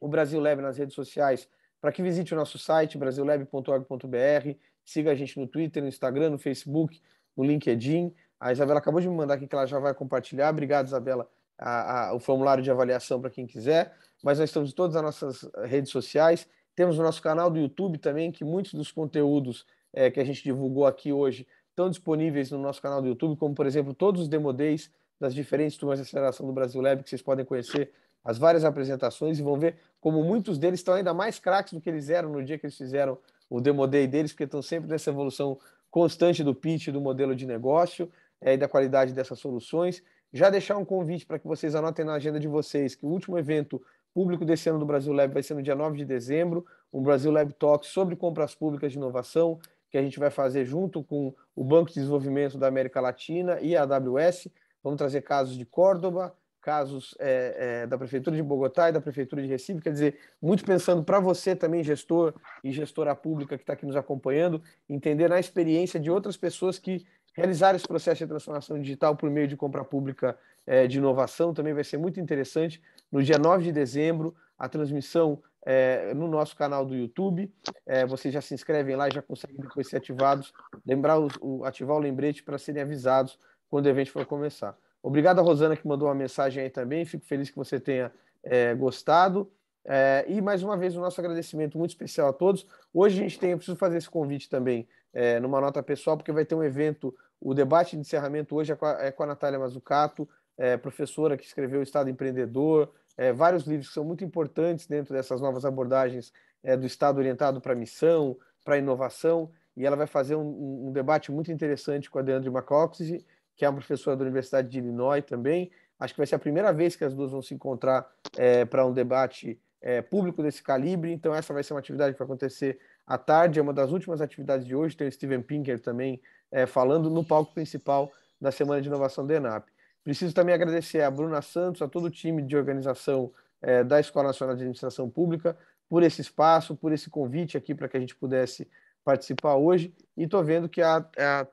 o Brasil Lab nas redes sociais para que visite o nosso site brasillab.org.br, siga a gente no Twitter, no Instagram, no Facebook, no LinkedIn. A Isabela acabou de me mandar aqui que ela já vai compartilhar. Obrigado, Isabela, a, a, o formulário de avaliação para quem quiser. Mas nós estamos em todas as nossas eh, redes sociais. Temos o nosso canal do YouTube também, que muitos dos conteúdos é, que a gente divulgou aqui hoje estão disponíveis no nosso canal do YouTube, como, por exemplo, todos os demodays das diferentes turmas de aceleração do Brasil Lab que vocês podem conhecer as várias apresentações e vão ver como muitos deles estão ainda mais craques do que eles eram no dia que eles fizeram o Demo Day deles, porque estão sempre nessa evolução constante do pitch, do modelo de negócio é, e da qualidade dessas soluções. Já deixar um convite para que vocês anotem na agenda de vocês que o último evento público desse ano do Brasil Lab vai ser no dia 9 de dezembro, um Brasil Lab Talk sobre compras públicas de inovação, que a gente vai fazer junto com o Banco de Desenvolvimento da América Latina e a AWS. Vamos trazer casos de Córdoba, casos é, é, da Prefeitura de Bogotá e da Prefeitura de Recife. Quer dizer, muito pensando para você também, gestor e gestora pública que está aqui nos acompanhando, entender a experiência de outras pessoas que realizaram esse processo de transformação digital por meio de compra pública é, de inovação também vai ser muito interessante. No dia 9 de dezembro, a transmissão é, no nosso canal do YouTube. É, vocês já se inscrevem lá e já conseguem depois ser ativados. Lembrar o, o ativar o lembrete para serem avisados quando o evento for começar. Obrigado a Rosana que mandou uma mensagem aí também. Fico feliz que você tenha é, gostado. É, e mais uma vez o nosso agradecimento muito especial a todos. Hoje a gente tem, eu preciso fazer esse convite também é, numa nota pessoal, porque vai ter um evento, o debate de encerramento hoje é com a, é com a Natália Mazucato, é, professora que escreveu O Estado Empreendedor, é, vários livros que são muito importantes dentro dessas novas abordagens é, do Estado orientado para a missão, para a inovação, e ela vai fazer um, um, debate muito interessante com a Deandre Macoxi que é uma professora da Universidade de Illinois também. Acho que vai ser a primeira vez que as duas vão se encontrar é, para um debate é, público desse calibre. Então, essa vai ser uma atividade que vai acontecer à tarde. É uma das últimas atividades de hoje. Tem o Steven Pinker também é, falando no palco principal da Semana de Inovação da ENAP. Preciso também agradecer a Bruna Santos, a todo o time de organização é, da Escola Nacional de Administração Pública, por esse espaço, por esse convite aqui para que a gente pudesse participar hoje. E estou vendo que a,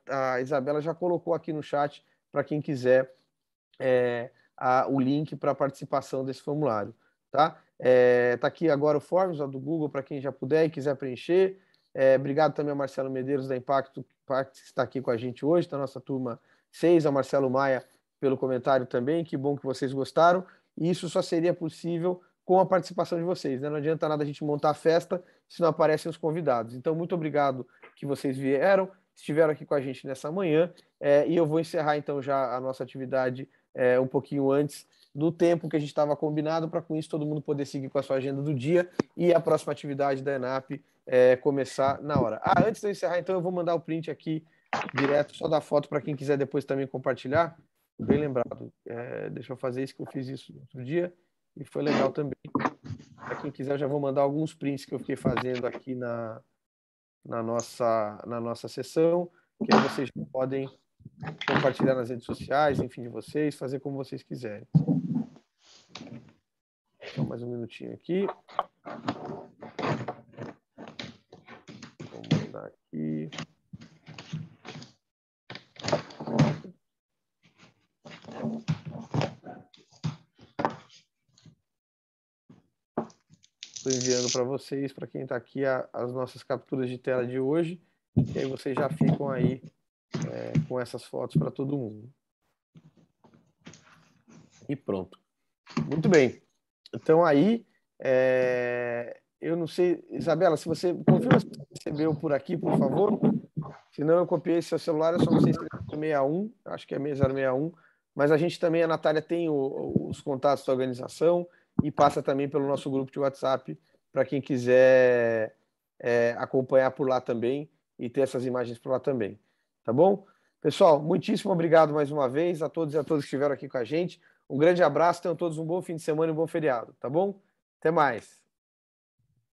a, a, Isabela já colocou aqui no chat para quem quiser é, a, o link para a participação desse formulário. Tá? É, tá aqui agora o Forms ó, do Google para quem já puder e quiser preencher. É, obrigado também ao Marcelo Medeiros da Impacto, Impacto, que está aqui com a gente hoje, da nossa turma 6, ao Marcelo Maia pelo comentário também. Que bom que vocês gostaram. E isso só seria possível com a participação de vocês. Né? Não adianta nada a gente montar a festa se não aparecem os convidados. Então, muito obrigado que vocês vieram, estiveram aqui com a gente nessa manhã, é, e eu vou encerrar então já a nossa atividade é, um pouquinho antes do tempo que a gente estava combinado, para com isso todo mundo poder seguir com a sua agenda do dia e a próxima atividade da ENAP é, começar na hora. Ah, antes de eu encerrar, então, eu vou mandar o print aqui direto, só da foto, para quem quiser depois também compartilhar. Bem lembrado. É, deixa eu fazer isso que eu fiz isso outro dia e foi legal também. Para quem quiser, eu já vou mandar alguns prints que eu fiquei fazendo aqui na, na, nossa, na nossa sessão, que aí vocês podem compartilhar nas redes sociais, enfim, de vocês, fazer como vocês quiserem. Só mais um minutinho aqui. Vou mandar aqui. estou enviando para vocês, para quem está aqui, a, as nossas capturas de tela de hoje. E aí vocês já ficam aí é, com essas fotos para todo mundo. E pronto. Muito bem. Então aí, é, eu não sei, Isabela, se você confirma se você recebeu por aqui, por favor. Se não, eu copiei seu celular, eu é só não escrever 61, acho que é 6061, mas a gente também, a Natália tem o, os contatos da organização, e passa também pelo nosso grupo de WhatsApp para quem quiser é, acompanhar por lá também e ter essas imagens por lá também. Tá bom? Pessoal, muitíssimo obrigado mais uma vez a todos e a todas que estiveram aqui com a gente. Um grande abraço, tenham todos um bom fim de semana e um bom feriado, tá bom? Até mais.